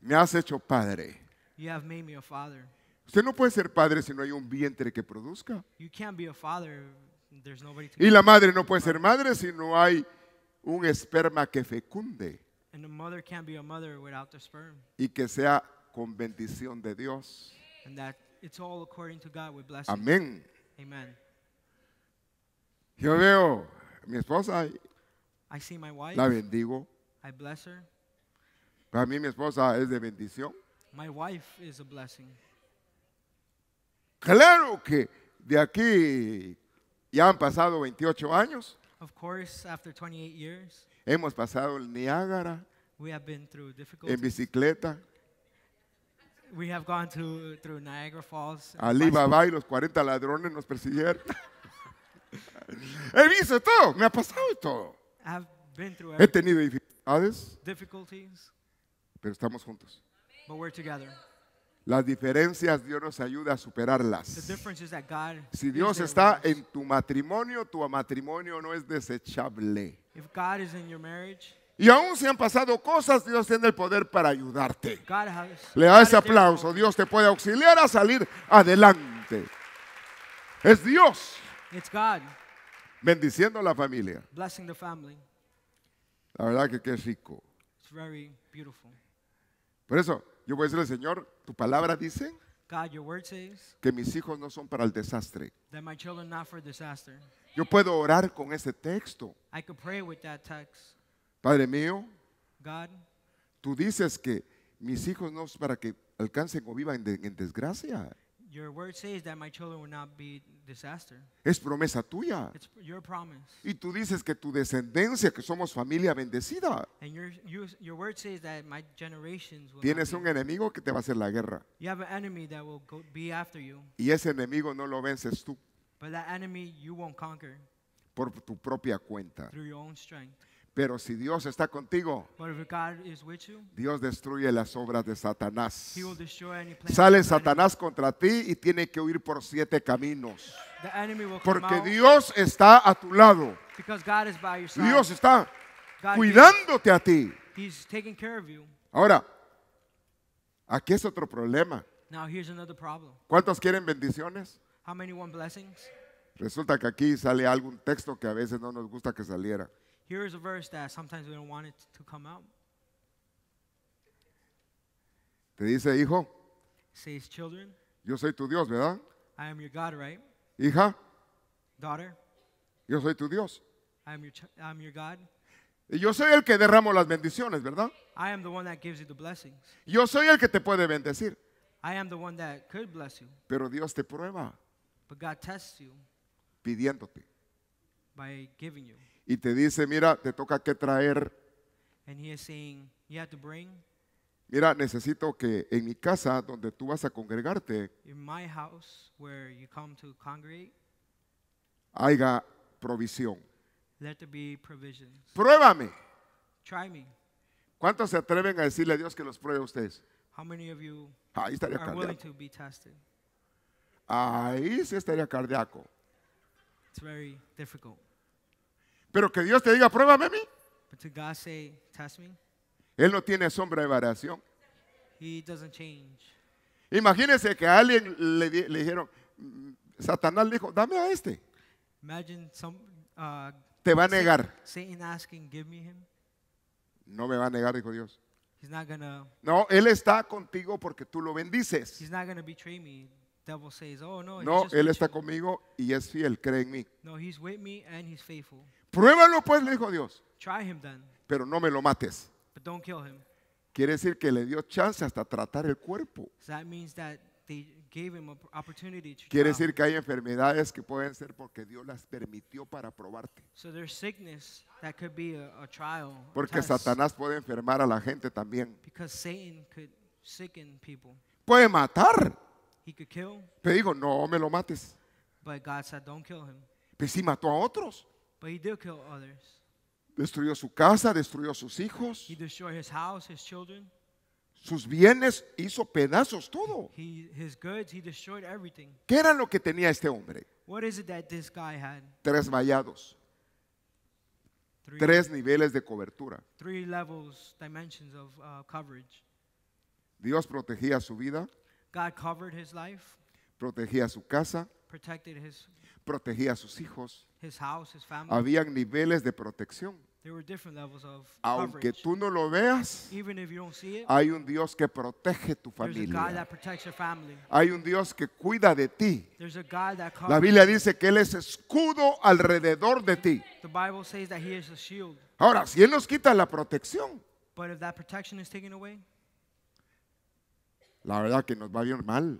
Me has hecho padre. You have made me a father. Usted no puede ser padre si no hay un vientre que produzca. y la madre no puede ser madre si no hay un esperma que fecunde. Y que sea con bendición de Dios. Amén. Yo veo a mi esposa, la bendigo. Para mí mi esposa es de bendición. Claro que de aquí ya han pasado 28 años. Of course, after 28 years, hemos pasado el Niágara we have been through en bicicleta. We have gone to through Niagara Falls. Alibaba y los 40 ladrones nos persiguieron. He visto todo, me ha pasado todo. I've been through He tenido dificultades, Difficulties. pero estamos juntos. But we're together. Las diferencias Dios nos ayuda a superarlas. Si Dios está en tu matrimonio, tu matrimonio no es desechable. y aún si han pasado cosas, Dios tiene el poder para ayudarte. Le da ese aplauso. Dios te puede auxiliar a salir adelante. Es Dios. Bendiciendo a la familia. La verdad que qué rico. Por eso, yo voy a decirle, Señor, tu palabra dice que mis hijos no son para el desastre. Yo puedo orar con ese texto. Padre mío, tú dices que mis hijos no son para que alcancen o vivan en desgracia. Es promesa tuya. Y tú dices que tu descendencia, que somos familia bendecida. Tienes un enemigo que te va a hacer la guerra. Y ese enemigo no lo vences tú. Por tu propia cuenta. Pero si Dios está contigo, Dios destruye las obras de Satanás. Sale Satanás contra ti y tiene que huir por siete caminos. Porque Dios está a tu lado. Dios está cuidándote a ti. Ahora, aquí es otro problema. ¿Cuántos quieren bendiciones? Resulta que aquí sale algún texto que a veces no nos gusta que saliera. Here's a verse that sometimes we don't want it to come out. Te dice, hijo, says, children, yo soy tu Dios, ¿verdad? I am your God, right? Hija, Daughter, yo soy tu Dios. I am your, I am your God. Y yo soy el que derramo las bendiciones, ¿verdad? I am the one that gives you the blessings. Yo soy el que te puede bendecir. I am the one that could bless you. Pero Dios te prueba But God tests you pidiéndote. by giving you y te dice, mira, te toca que traer. Mira, necesito que en mi casa donde tú vas a congregarte, haya provisión. Pruébame. ¿Cuántos se atreven a decirle a Dios que los pruebe ustedes? Ahí estaría cardíaco. Ahí sí estaría cardíaco. Pero que Dios te diga, pruébame a mí. Él no tiene sombra de variación. Imagínese Imagínense que a alguien le, dijeron, mm, Satanás le dijo, dame a este. Uh, te va a negar. No me va a negar, dijo Dios. No, Él está contigo porque tú lo bendices. no, Él está conmigo y es fiel, cree en mí. Pruébalo pues, le dijo Dios. Pero no me lo mates. Quiere decir que le dio chance hasta tratar el cuerpo. Quiere decir que hay enfermedades que pueden ser porque Dios las permitió para probarte. Porque Satanás puede enfermar a la gente también. Puede matar. Pero dijo no me lo mates. Pero si pues mató a otros. Destruyó su casa, destruyó sus hijos, sus bienes, hizo pedazos todo. ¿Qué era lo que tenía este hombre? Tres vallados, tres niveles de cobertura. Uh, Dios protegía su vida, protegía su casa, protegía a sus hijos. Habían niveles de protección. Aunque tú no lo veas, hay un Dios que protege tu familia. Hay un Dios que cuida de ti. La Biblia dice que Él es escudo alrededor de ti. Ahora, si Él nos quita la protección, la verdad que nos va a ir mal.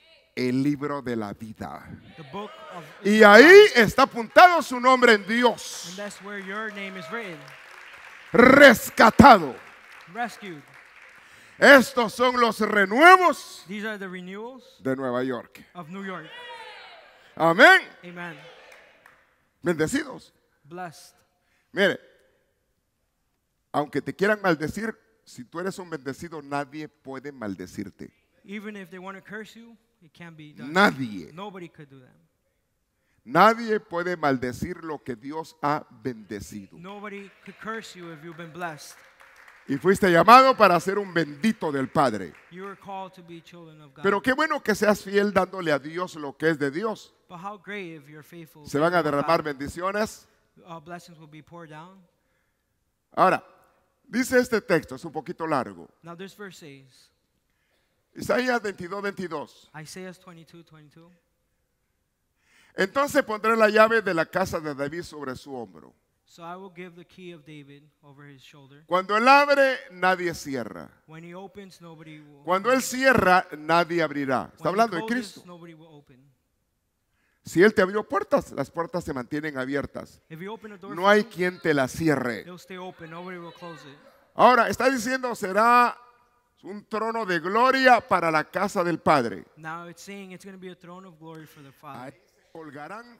el libro de la vida. Y ahí está apuntado su nombre en Dios. Rescatado. Estos son los renuevos de Nueva York. Amén. Bendecidos. Blessed. Mire, aunque te quieran maldecir, si tú eres un bendecido, nadie puede maldecirte. Even if they want It can't be done. Nadie. Nobody could do that. Nadie puede maldecir lo que Dios ha bendecido. Nobody could curse you if you've been blessed. Y fuiste llamado para ser un bendito del Padre. You were called to be children of God. Pero qué bueno que seas fiel dándole a Dios lo que es de Dios. But how great if you're faithful. Se van a derramar bendiciones. Uh, blessings will be poured down. Ahora, dice este texto, es un poquito largo. Now this verse says, Isaías 22, 22. Entonces pondré la llave de la casa de David sobre su hombro. Cuando él abre, nadie cierra. Cuando él cierra, nadie abrirá. Está hablando de Cristo. Si Él te abrió puertas, las puertas se mantienen abiertas. No hay quien te las cierre. Ahora, está diciendo, será un trono de gloria para la casa del Padre. Now it's saying it's going to be a throne of glory for the Father. Ahí colgarán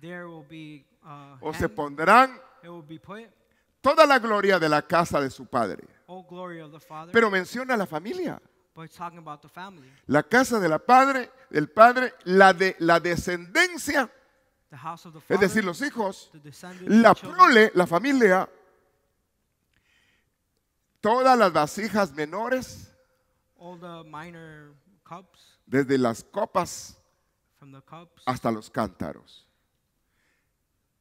There will be, uh, o se pondrán it will be put, toda la gloria de la casa de su Padre. All glory of the Father, Pero menciona la familia. but it's talking about the family. La casa de la padre, del Padre, la, de, la descendencia, The house of the Father, es decir, los hijos, the la prole, la familia, todas las vasijas menores, desde las copas hasta los cántaros.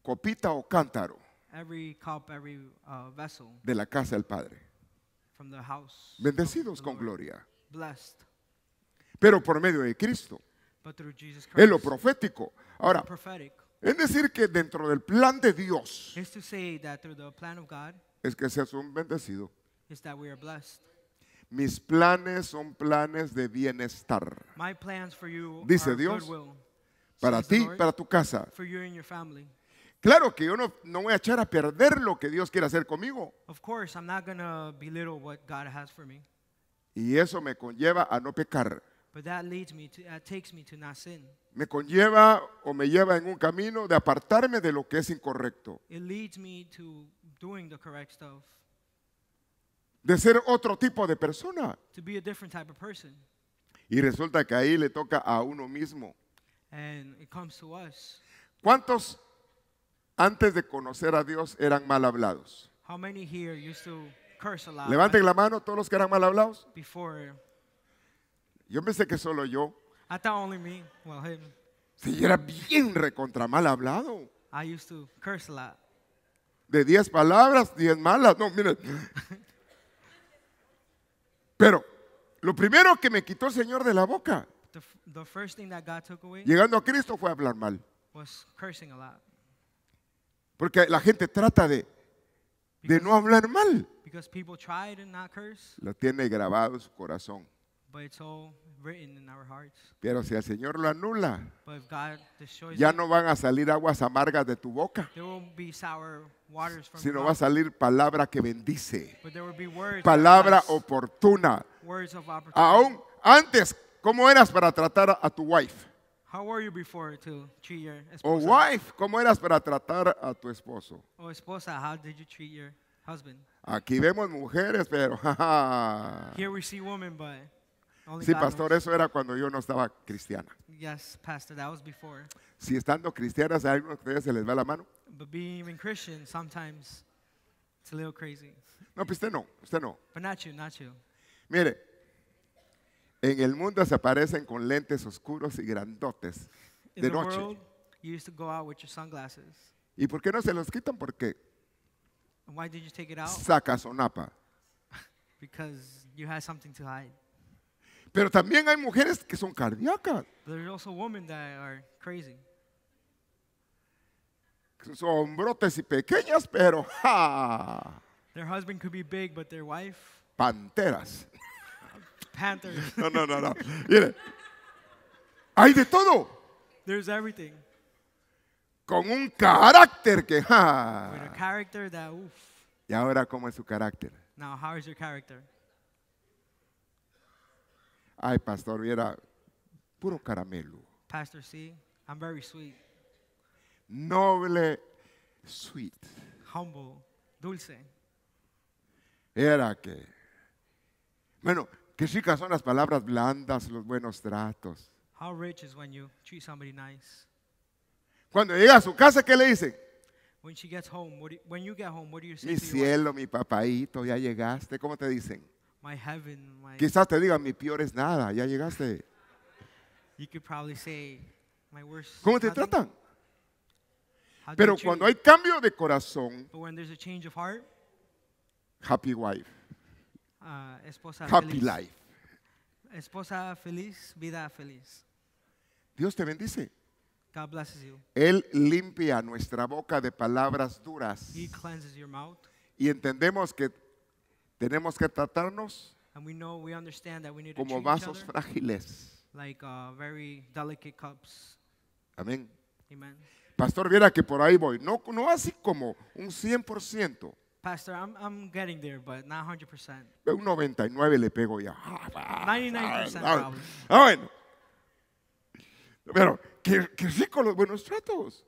Copita o cántaro uh, de la casa del Padre. Bendecidos con gloria. Pero por medio de Cristo. En lo profético. Ahora, es decir que dentro del plan de Dios, es que seas un bendecido. Mis planes son planes de bienestar. Dice Dios, para ti, para tu casa. Claro que yo no, no voy a echar a perder lo que Dios quiere hacer conmigo. Y eso me conlleva a no pecar. me conlleva o me lleva en un camino de apartarme de lo que es incorrecto de ser otro tipo de persona. Y resulta que ahí le toca a uno mismo. ¿Cuántos antes de conocer a Dios eran mal hablados? Levanten la mano todos los que eran mal hablados. Yo pensé que solo yo. Sí, era bien recontra mal hablado. De 10 palabras, 10 malas. No, miren. Pero lo primero que me quitó el Señor de la boca, llegando a Cristo, fue hablar mal. Porque la gente trata de, no hablar mal. Lo tiene grabado en su corazón. Pero si el Señor lo anula, ya no van a salir aguas amargas de tu boca, sino va a salir palabra que bendice, palabra oportuna. Aún antes, ¿cómo eras para tratar a tu wife? O wife, ¿cómo eras para tratar a tu esposo? O how did Aquí vemos mujeres, pero sí, pastor, eso era cuando yo no estaba cristiana. Yes, pastor, that was before. Si estando cristianas a algunos de ustedes se les va la mano. But being Christian, sometimes it's a little crazy. No, pero pues usted no, usted no. But not you, not you. Mire, en el mundo se aparecen con lentes oscuros y grandotes In de noche. World, you used to go out with your sunglasses. ¿Y por qué no se los quitan? Porque And why did you take it out? saca sonapa. Because you had something to hide. Pero también hay mujeres que son cardíacas. But there's also women that are crazy. Son brotes y pequeñas, pero ja. Their husband could be big, but their wife. Panteras. Panthers. No, no, no, no. Mire, hay de todo. There's everything. Con un carácter que ja. With a character that, oof. Y ahora cómo es su carácter? Now how is your character? Ay, pastor, era puro caramelo. Pastor C, I'm very sweet. Noble, sweet. Humble, dulce. Era que, bueno, qué chicas son las palabras blandas, los buenos tratos. How rich is when you treat somebody nice. Cuando llega a su casa, ¿qué le dicen? When she gets home, when you get home, what do you say? Mi cielo, mi papaito, ya llegaste. ¿Cómo te dicen? Quizás te digan, mi peor es nada, ya llegaste. ¿Cómo te tratan? Pero cuando hay cambio de corazón, happy wife, uh, esposa happy life. Esposa feliz, vida feliz. Dios te bendice. Él limpia nuestra boca de palabras duras y entendemos que tenemos que tratarnos como vasos frágiles. Uh, Amén. Pastor, viera que por ahí voy. No, no así como un 100%. Pastor, I'm, I'm getting there, but not 100%. Un 99 le pego ya. 99% ah, ah bueno. Pero qué, qué rico los buenos tratos.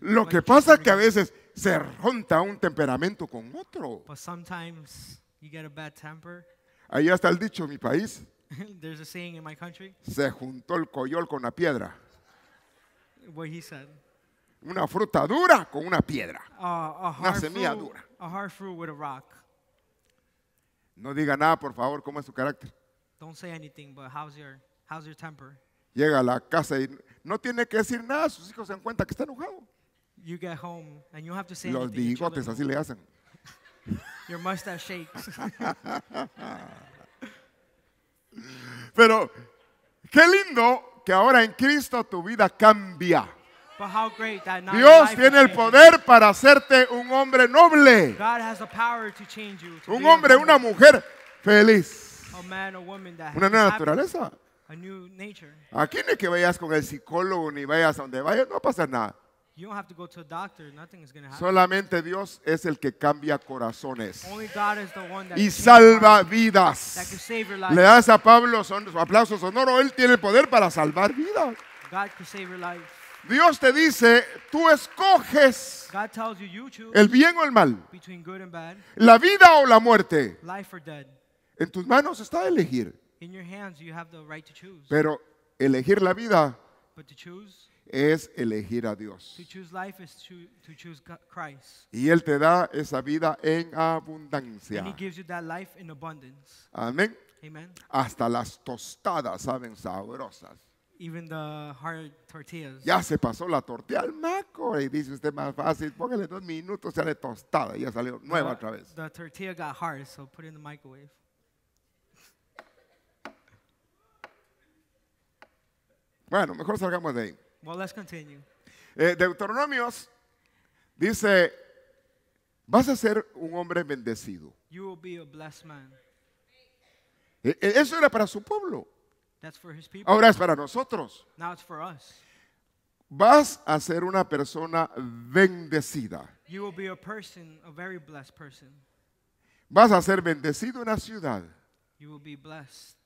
Lo que pasa es que a veces se junta un temperamento con otro. Ahí está el dicho en mi país. Se juntó el coyol con la piedra. Una fruta dura con una piedra. una semilla dura. No diga nada, por favor, cómo es su carácter. Don't say anything, your, how's your Llega a la casa y no tiene que decir nada, sus hijos se dan cuenta que está enojado. Los bigotes así le hacen. Your shakes. Pero qué lindo que ahora en Cristo tu vida cambia. Dios tiene el poder para hacerte un hombre noble. un hombre, una mujer feliz. una nueva naturaleza a new Aquí no es que vayas con el psicólogo ni vayas a donde vayas, no va pasar nada. Solamente Dios es el que cambia corazones y salva vidas. Le das a Pablo son, aplausos sonoro, él tiene el poder para salvar vidas. Dios te dice, tú escoges el bien o el mal, la vida o la muerte. En tus manos está elegir. Pero elegir la vida es elegir a Dios. Y Él te da esa vida en abundancia. Amén. Hasta las tostadas saben sabrosas. Ya se pasó la tortilla al maco y dice usted más fácil, póngale dos minutos, sale tostada y ya salió nueva otra vez. tortilla Bueno, mejor salgamos de ahí. Eh, Deuteronomios dice, vas a ser un hombre bendecido. E, e, eso era para su pueblo. Ahora es para nosotros. Vas a ser una persona bendecida. Vas a ser bendecido en la ciudad.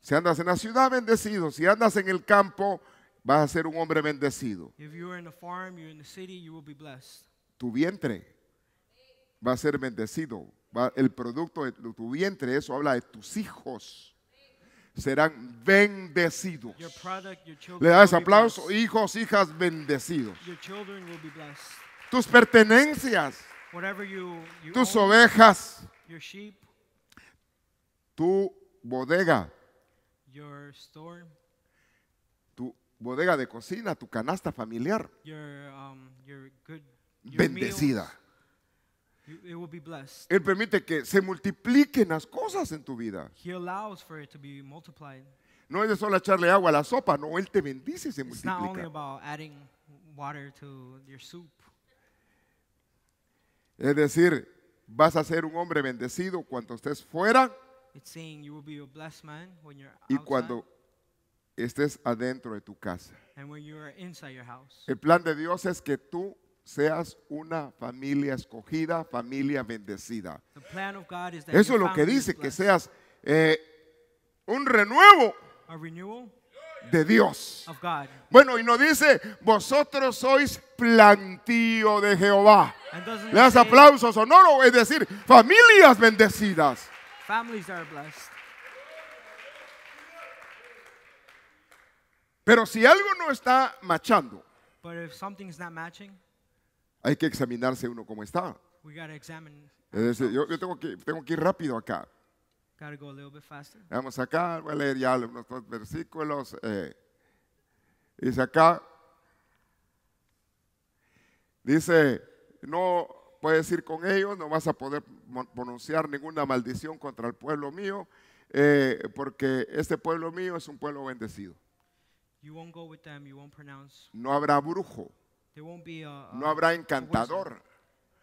Si andas en la ciudad, bendecido. Si andas en el campo, bendecido vas a ser un hombre bendecido. tu vientre va a ser bendecido. el producto de tu vientre, eso habla de tus hijos. Serán bendecidos. Le das aplauso, hijos, hijas bendecidos. Tus pertenencias, tus ovejas, tu bodega, bodega de cocina, tu canasta familiar, um, bendecida. Él permite que se multipliquen las cosas en tu vida. No es de solo echarle agua a la sopa, no, Él te bendice y se multiplica. Es decir, vas a ser un hombre bendecido cuando estés fuera y cuando estés adentro de tu casa. El plan de Dios es que tú seas una familia escogida, familia bendecida. Eso es lo que dice, que seas eh, un renuevo de Dios. Bueno, y nos dice, vosotros sois plantío de Jehová. Le das aplausos, sonoros es decir, familias bendecidas. Pero si algo no está machando, hay que examinarse uno cómo está. Es decir, yo, tengo, que, ir rápido acá. Vamos acá, voy a leer ya unos dos versículos. Eh. dice acá, dice, no puedes ir con ellos, no vas a poder pronunciar ninguna maldición contra el pueblo mío, eh, porque este pueblo mío es un pueblo bendecido. No habrá brujo. no habrá encantador.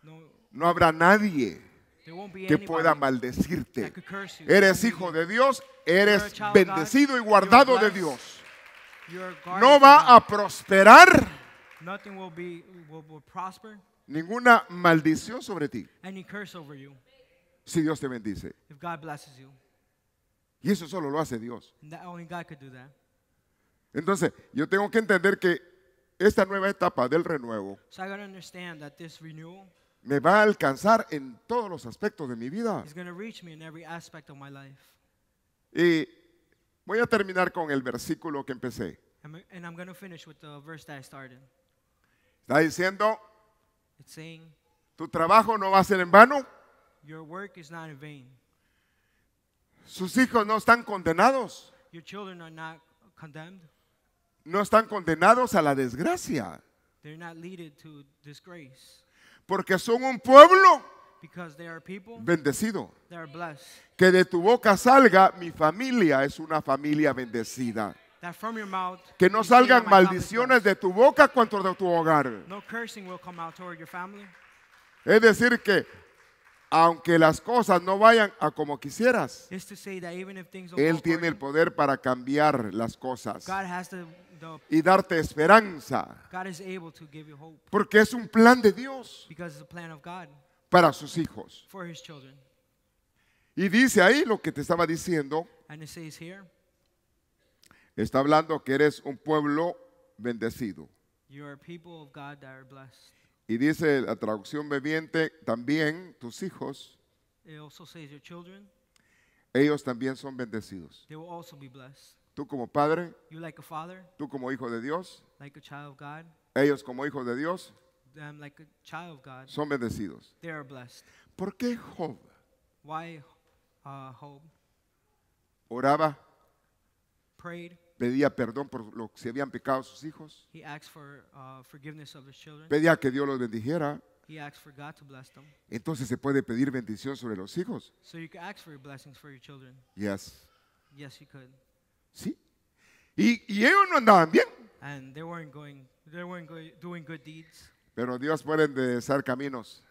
No, no habrá nadie que pueda maldecirte. Eres hijo de Dios, eres bendecido y guardado de Dios. No va a prosperar ninguna maldición sobre ti si Dios te bendice. Y eso solo lo hace Dios. Entonces, yo tengo que entender que esta nueva etapa del renuevo me va a alcanzar en todos los aspectos de mi vida. Y voy a terminar con el versículo que empecé. Está diciendo, tu trabajo no va a ser en vano, sus hijos no están condenados, no están condenados a la desgracia. Porque son un pueblo bendecido. Que de tu boca salga, mi familia es una familia bendecida. que no salgan maldiciones de tu boca contra de tu hogar. Es decir, que aunque las cosas no vayan a como quisieras, Él tiene el poder para cambiar las cosas y darte esperanza. Porque es un plan de Dios para sus hijos. Y dice ahí lo que te estaba diciendo. Está hablando que eres un pueblo bendecido. Y dice la traducción viviente también tus hijos, ellos también son bendecidos. Tú como padre, tú como hijo de Dios, ellos como hijos de Dios son bendecidos. ¿Por qué Job uh, oraba, pedía perdón por lo que se habían pecado sus hijos, uh, pedía que Dios los bendijera? Entonces se puede pedir bendición sobre los hijos. Sí, ¿Sí? Y, y ellos no andaban bien. Pero Dios puede enderezar caminos.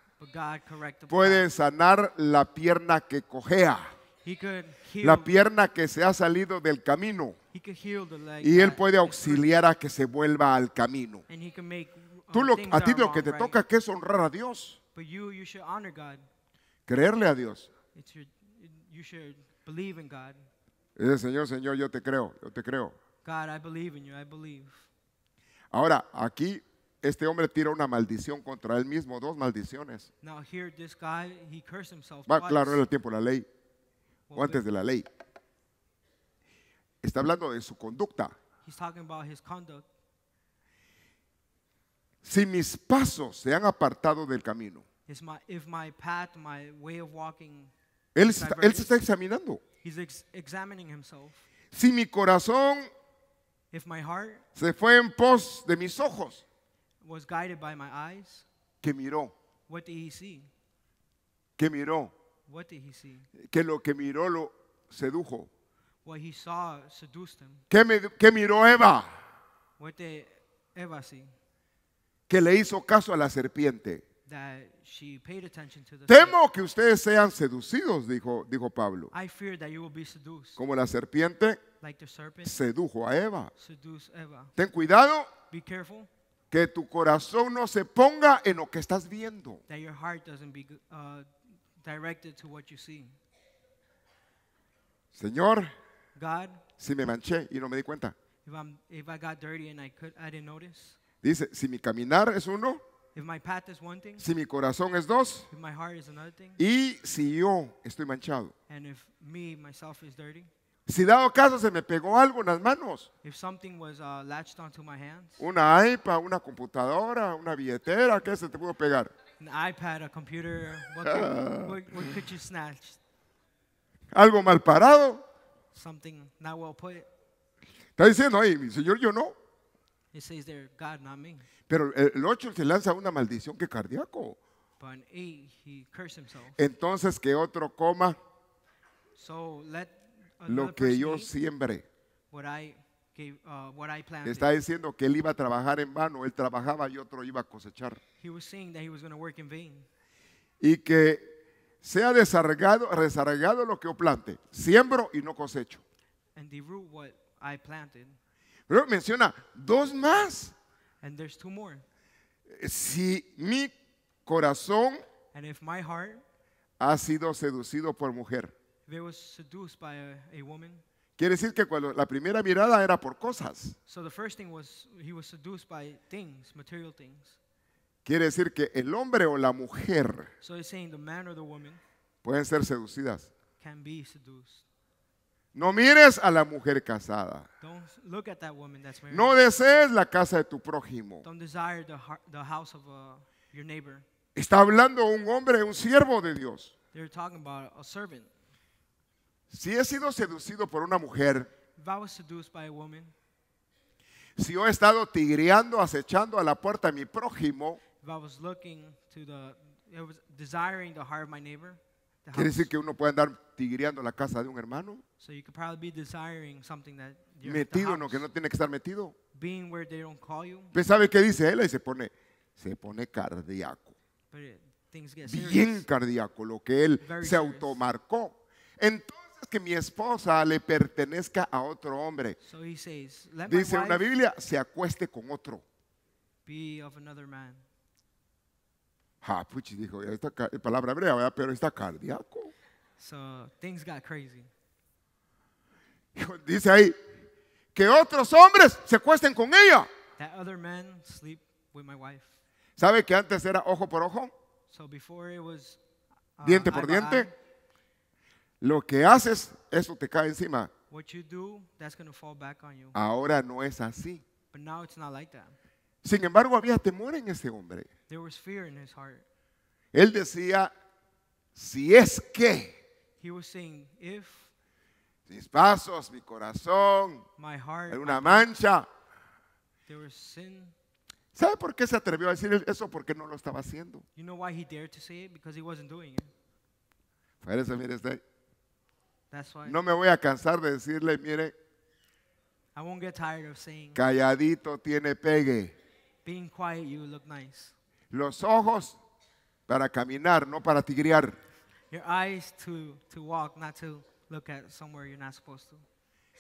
Puede sanar la pierna que cojea, la pierna que se ha salido del camino. Y Él puede auxiliar a que se vuelva al camino. Tú uh, lo, a ti lo que te toca que es honrar a Dios, creerle a Dios. Señor, Señor, yo te creo, yo te creo. I believe in you, I believe. Ahora, aquí este hombre tira una maldición contra él mismo, dos maldiciones. Now here this guy, he himself Va, claro, era el tiempo de la ley, o antes de la ley. Está hablando de su conducta. he's talking about his conduct. Si mis pasos se han apartado del camino, if my path, my way of walking, él, él se está examinando. He's ex examining himself. Si mi corazón If my heart se fue en pos de mis ojos, was guided by my eyes, que miró, what did he see? que miró, what did he see? que lo que miró lo sedujo. What he saw seduced him. Que, me, que miró Eva? What did Eva see? Que le hizo caso a la serpiente. Temo que ustedes sean seducidos, dijo, dijo Pablo. Como la serpiente sedujo a Eva. Ten cuidado que tu corazón no se ponga en lo que estás viendo. Señor, si me manché y no me di cuenta. Dice, si mi caminar es uno, si mi corazón es dos, y si yo estoy manchado, si dado caso se me pegó algo en las manos, uh, una iPad, una computadora, una billetera, ¿qué se te pudo pegar? Algo mal parado. Está diciendo, ay, mi señor, yo no. Pero el 8 se lanza una maldición que cardíaco. Entonces que otro coma lo que yo siembre. Uh, Está diciendo que él iba a trabajar en vano, él trabajaba y otro iba a cosechar. Y que sea desarregado resargado lo que yo plante. Siembro y no cosecho. Pero menciona dos más. Si mi corazón ha sido seducido por mujer, quiere decir que cuando la primera mirada era por cosas. Quiere decir que el hombre o la mujer pueden ser seducidas no mires a la mujer casada. No desees la casa de tu prójimo. Uh, Está hablando un hombre, un siervo de Dios. Si he sido seducido por una mujer, si he estado tigreando, acechando a la puerta de mi prójimo, Quiere decir que uno puede andar tigreando la casa de un hermano. metido en lo que no tiene que estar metido. ¿Pero pues, sabe qué dice él y se pone, se pone cardíaco. Bien cardíaco, lo que él se automarcó. Entonces que mi esposa le pertenezca a otro hombre. Dice una Biblia, se acueste con otro. Ah, puchi, dijo, esta palabra hebrea, pero está cardíaco. So, things got crazy. Dice ahí que otros hombres se acuesten con ella. That other men sleep with my wife. ¿Sabe que antes era ojo por ojo? Uh, diente por diente. Lo que haces, eso te cae encima. What you do, that's gonna fall back on you. Ahora no es así. Sin embargo, había temor en ese hombre. There was fear in his heart. Él decía, si es que He was saying, if mis pasos, mi corazón, my heart, mancha. There was sin. ¿Sabe por qué se atrevió a decir eso? Porque no lo estaba haciendo. You know why he dared to say it? Because he wasn't doing it. Parece, mire, este. That's why. No me voy a cansar de decirle, mire, I won't get tired of saying, calladito tiene pegue. Being quiet, you look nice. Los ojos para caminar, no para tigrear. Your eyes to, to walk, not to look at somewhere you're not supposed to.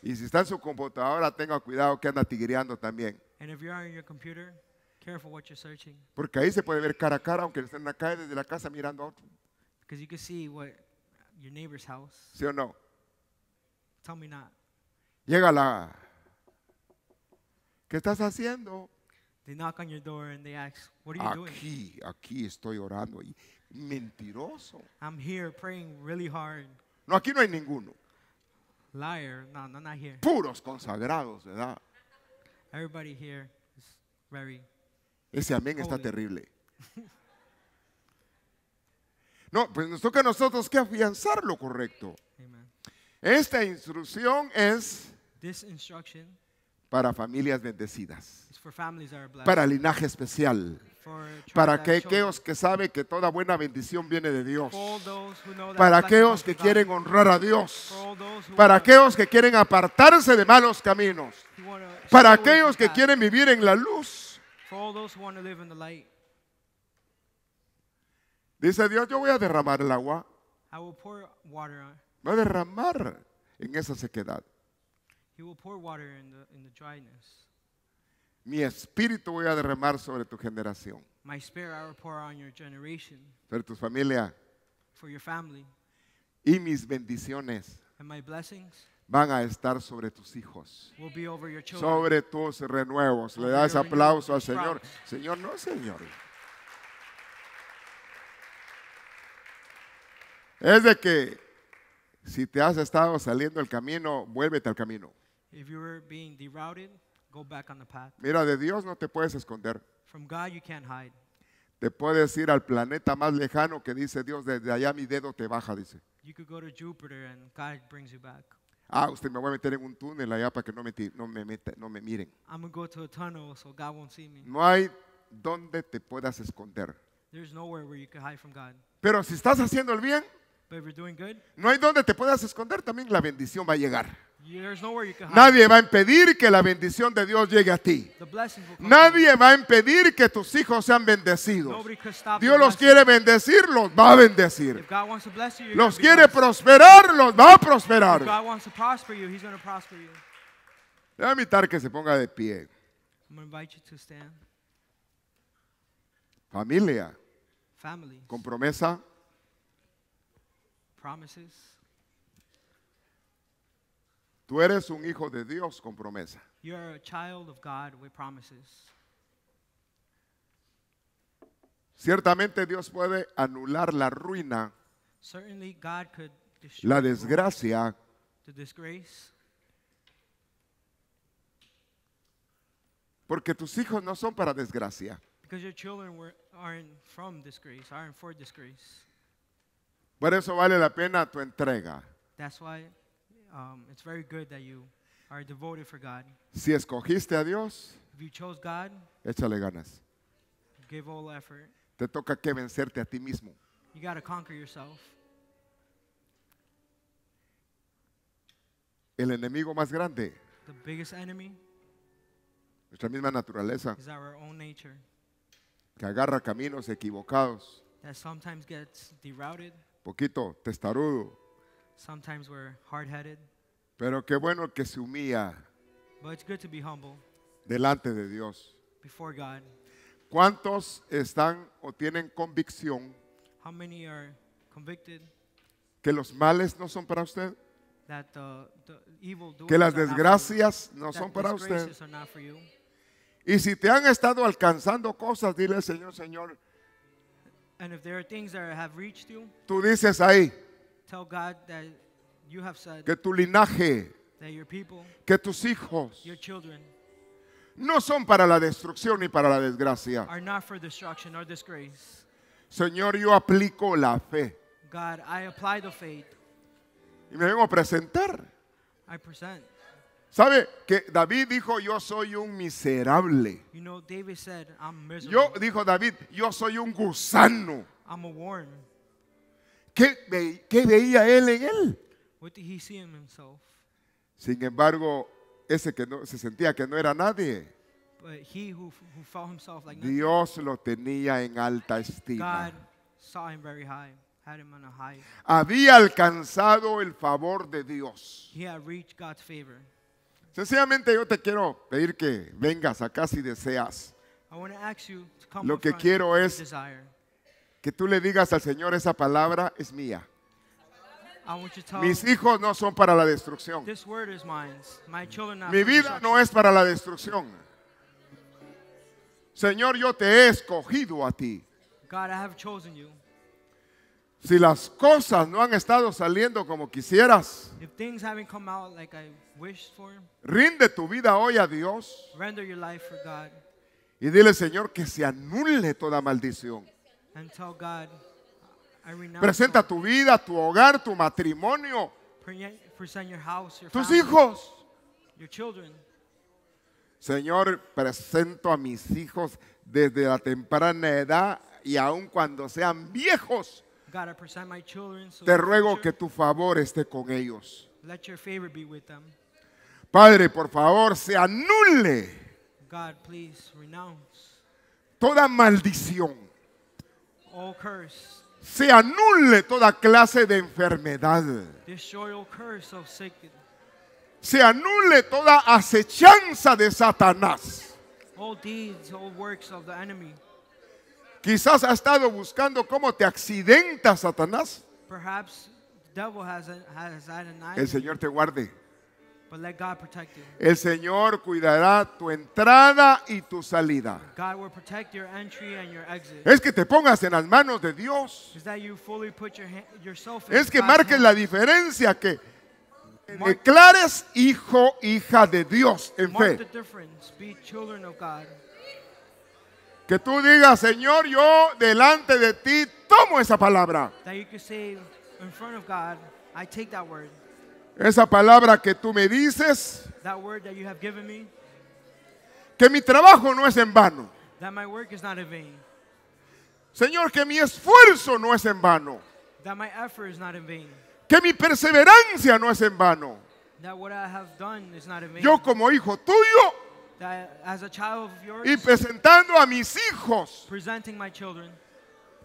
Y si está en su computadora, tenga cuidado que anda tigreando también. And if you are on your computer, careful what you're searching. Porque ahí se puede ver cara a cara, aunque estén acá desde la casa mirando a otro. Because you can see what your neighbor's house. ¿Sí o no? Tell me not. Llega la. ¿Qué estás haciendo? They knock on your door and they ask, "What are you doing?" Aquí, aquí estoy orando. Y mentiroso. I'm here praying really hard. No, aquí no hay ninguno. Liar, no, no, not here. Puros consagrados, ¿verdad? Everybody here is very. Ese amén está terrible. no, pues nos toca a nosotros que afianzar lo correcto. Amen. Esta instrucción es. This instruction para familias bendecidas, para linaje especial, para aquellos que saben que toda buena bendición viene de Dios, para aquellos que quieren honrar a Dios, para aquellos que quieren apartarse de malos caminos, para aquellos que quieren vivir en la luz. Dice Dios, yo voy a derramar el agua. Voy a derramar en esa sequedad. Mi espíritu voy a derramar sobre tu generación, My sobre tu familia. Y mis bendiciones van a estar sobre tus hijos, sobre tus renuevos. Le das aplauso al Señor. Señor, no, Señor. Es de que si te has estado saliendo del camino, vuélvete al camino. If you were being go back Mira, de Dios no te puedes esconder. Te puedes ir al planeta más lejano que dice Dios, desde allá mi dedo te baja, dice. Ah, usted me voy a meter en un túnel allá para que no me, miren. No hay donde te puedas esconder. Pero si estás haciendo el bien, no hay donde te puedas esconder, también la bendición va a llegar. Nadie va a impedir que la bendición de Dios llegue a ti. Nadie va a impedir que tus hijos sean bendecidos. Dios los quiere bendecir, los va a bendecir. Los quiere prosperar, los va a prosperar. Le voy a invitar que se ponga de pie. Familia. Con promesa. Tú eres un hijo de Dios con promesa. Ciertamente Dios puede anular la ruina, la desgracia, porque tus hijos no son para desgracia. Por eso vale la pena tu entrega um, it's very good that you are devoted for God. Si escogiste a Dios, If you chose God, échale ganas. give all effort. Te toca que vencerte a ti mismo. You got to conquer yourself. El enemigo más grande, The biggest enemy nuestra misma naturaleza, is our own nature que agarra caminos equivocados, that sometimes gets derouted, poquito testarudo, pero qué bueno que se humilla delante de Dios. ¿Cuántos están o tienen convicción que los males no son para usted? Que las desgracias no son para usted. Y si te han estado alcanzando cosas, dile Señor, Señor, tú dices ahí, que tu linaje, que tus hijos no son para la destrucción ni para la desgracia. Señor, yo aplico la fe y me vengo a presentar. ¿Sabe que David dijo, yo soy un miserable? Yo dijo David, yo soy un gusano. ¿Qué, veía él en él? Sin embargo, ese que no, se sentía que no era nadie. Dios lo tenía en alta estima. Había alcanzado el favor de Dios. Sencillamente yo te quiero pedir que vengas acá si deseas. Lo que quiero es que tú le digas al Señor, esa palabra es mía. Mis hijos no son para la destrucción. Mi vida no es para la destrucción. Señor, yo te he escogido a ti. Si las cosas no han estado saliendo como quisieras, rinde tu vida hoy a Dios. Y dile, Señor, que se anule toda maldición. God, Presenta tu vida, tu hogar, tu matrimonio, tus hijos. Señor, presento a mis hijos desde la temprana edad y aun cuando sean viejos. te ruego que tu favor esté con ellos. Padre, por favor, se anule toda maldición se anule toda clase de enfermedad. Se anule toda acechanza de Satanás. Quizás ha estado buscando cómo te accidenta Satanás. El Señor te guarde. El Señor cuidará tu entrada y tu salida. Es que te pongas en las manos de Dios. es que marques la diferencia que declares hijo, hija de Dios en fe. Que tú digas, Señor, yo delante de ti tomo esa palabra. Esa palabra que tú me dices. que mi trabajo no es en vano. Señor, que mi esfuerzo no es en vano. Que mi perseverancia no es en vano. Yo como hijo tuyo y presentando a mis hijos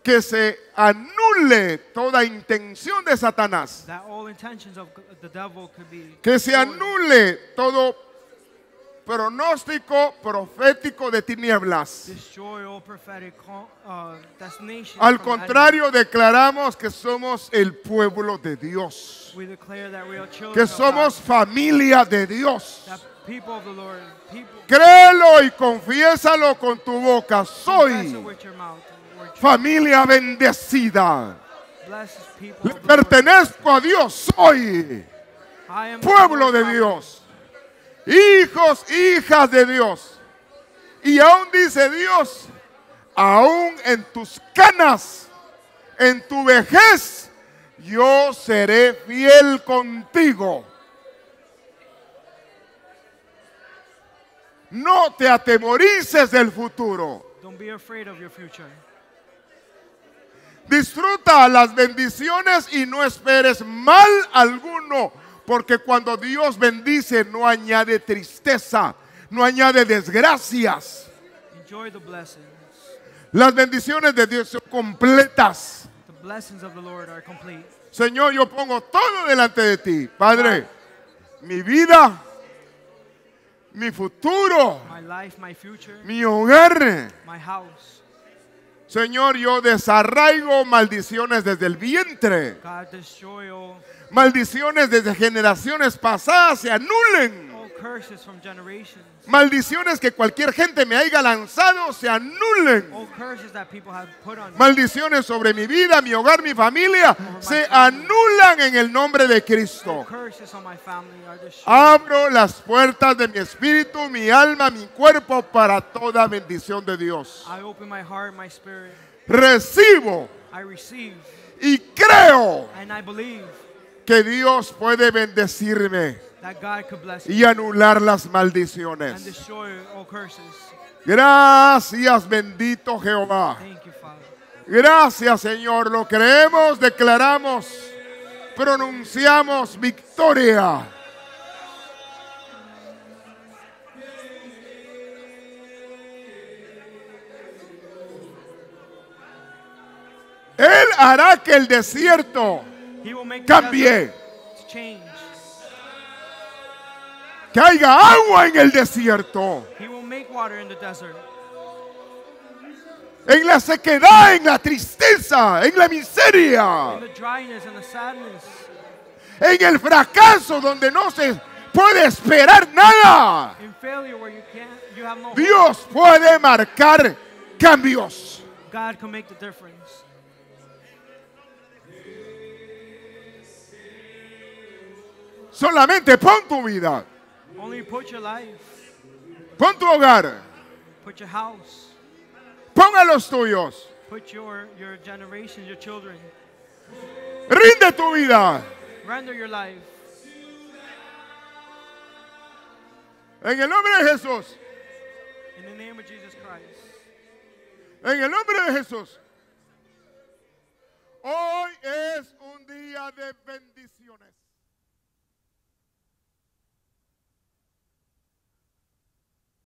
que se anule toda intención de Satanás. Que se anule todo pronóstico profético de tinieblas. Uh, Al contrario, declaramos que somos el pueblo de Dios. Que somos familia de Dios. Créelo y confiésalo con tu boca. Soy familia bendecida. pertenezco a Dios, soy pueblo de Dios, hijos, hijas de Dios. Y aún dice Dios, aún en tus canas, en tu vejez, yo seré fiel contigo. No te atemorices del futuro. Don't be afraid of your Disfruta las bendiciones y no esperes mal alguno, porque cuando Dios bendice no añade tristeza, no añade desgracias. Las bendiciones de Dios son completas. Señor, yo pongo todo delante de ti, Padre. Mi vida, mi futuro, mi hogar, Señor, yo desarraigo maldiciones desde el vientre. Maldiciones desde generaciones pasadas se anulen. Maldiciones que cualquier gente me haya lanzado se anulen. Maldiciones sobre mi vida, mi hogar, mi familia oh, se anulan en el nombre de Cristo. Abro las puertas de mi espíritu, mi alma, mi cuerpo para toda bendición de Dios. Recibo y creo que Dios puede bendecirme y anular las maldiciones. Gracias, bendito Jehová. Gracias, Señor. Lo creemos, declaramos, pronunciamos victoria. Él hará que el desierto cambie. Que agua en el desierto. En la sequedad, en la tristeza, en la miseria. En el fracaso donde no se puede esperar nada. Dios puede marcar cambios. Solamente pon tu vida Only put your life. Pon tu hogar. Put your house. Pon a los tuyos. Put your, your generation, your children. Rinde tu vida. Render your life. En el nombre de Jesús. In the name of Jesus Christ. En el nombre de Jesús. Hoy es un día de bendiciones.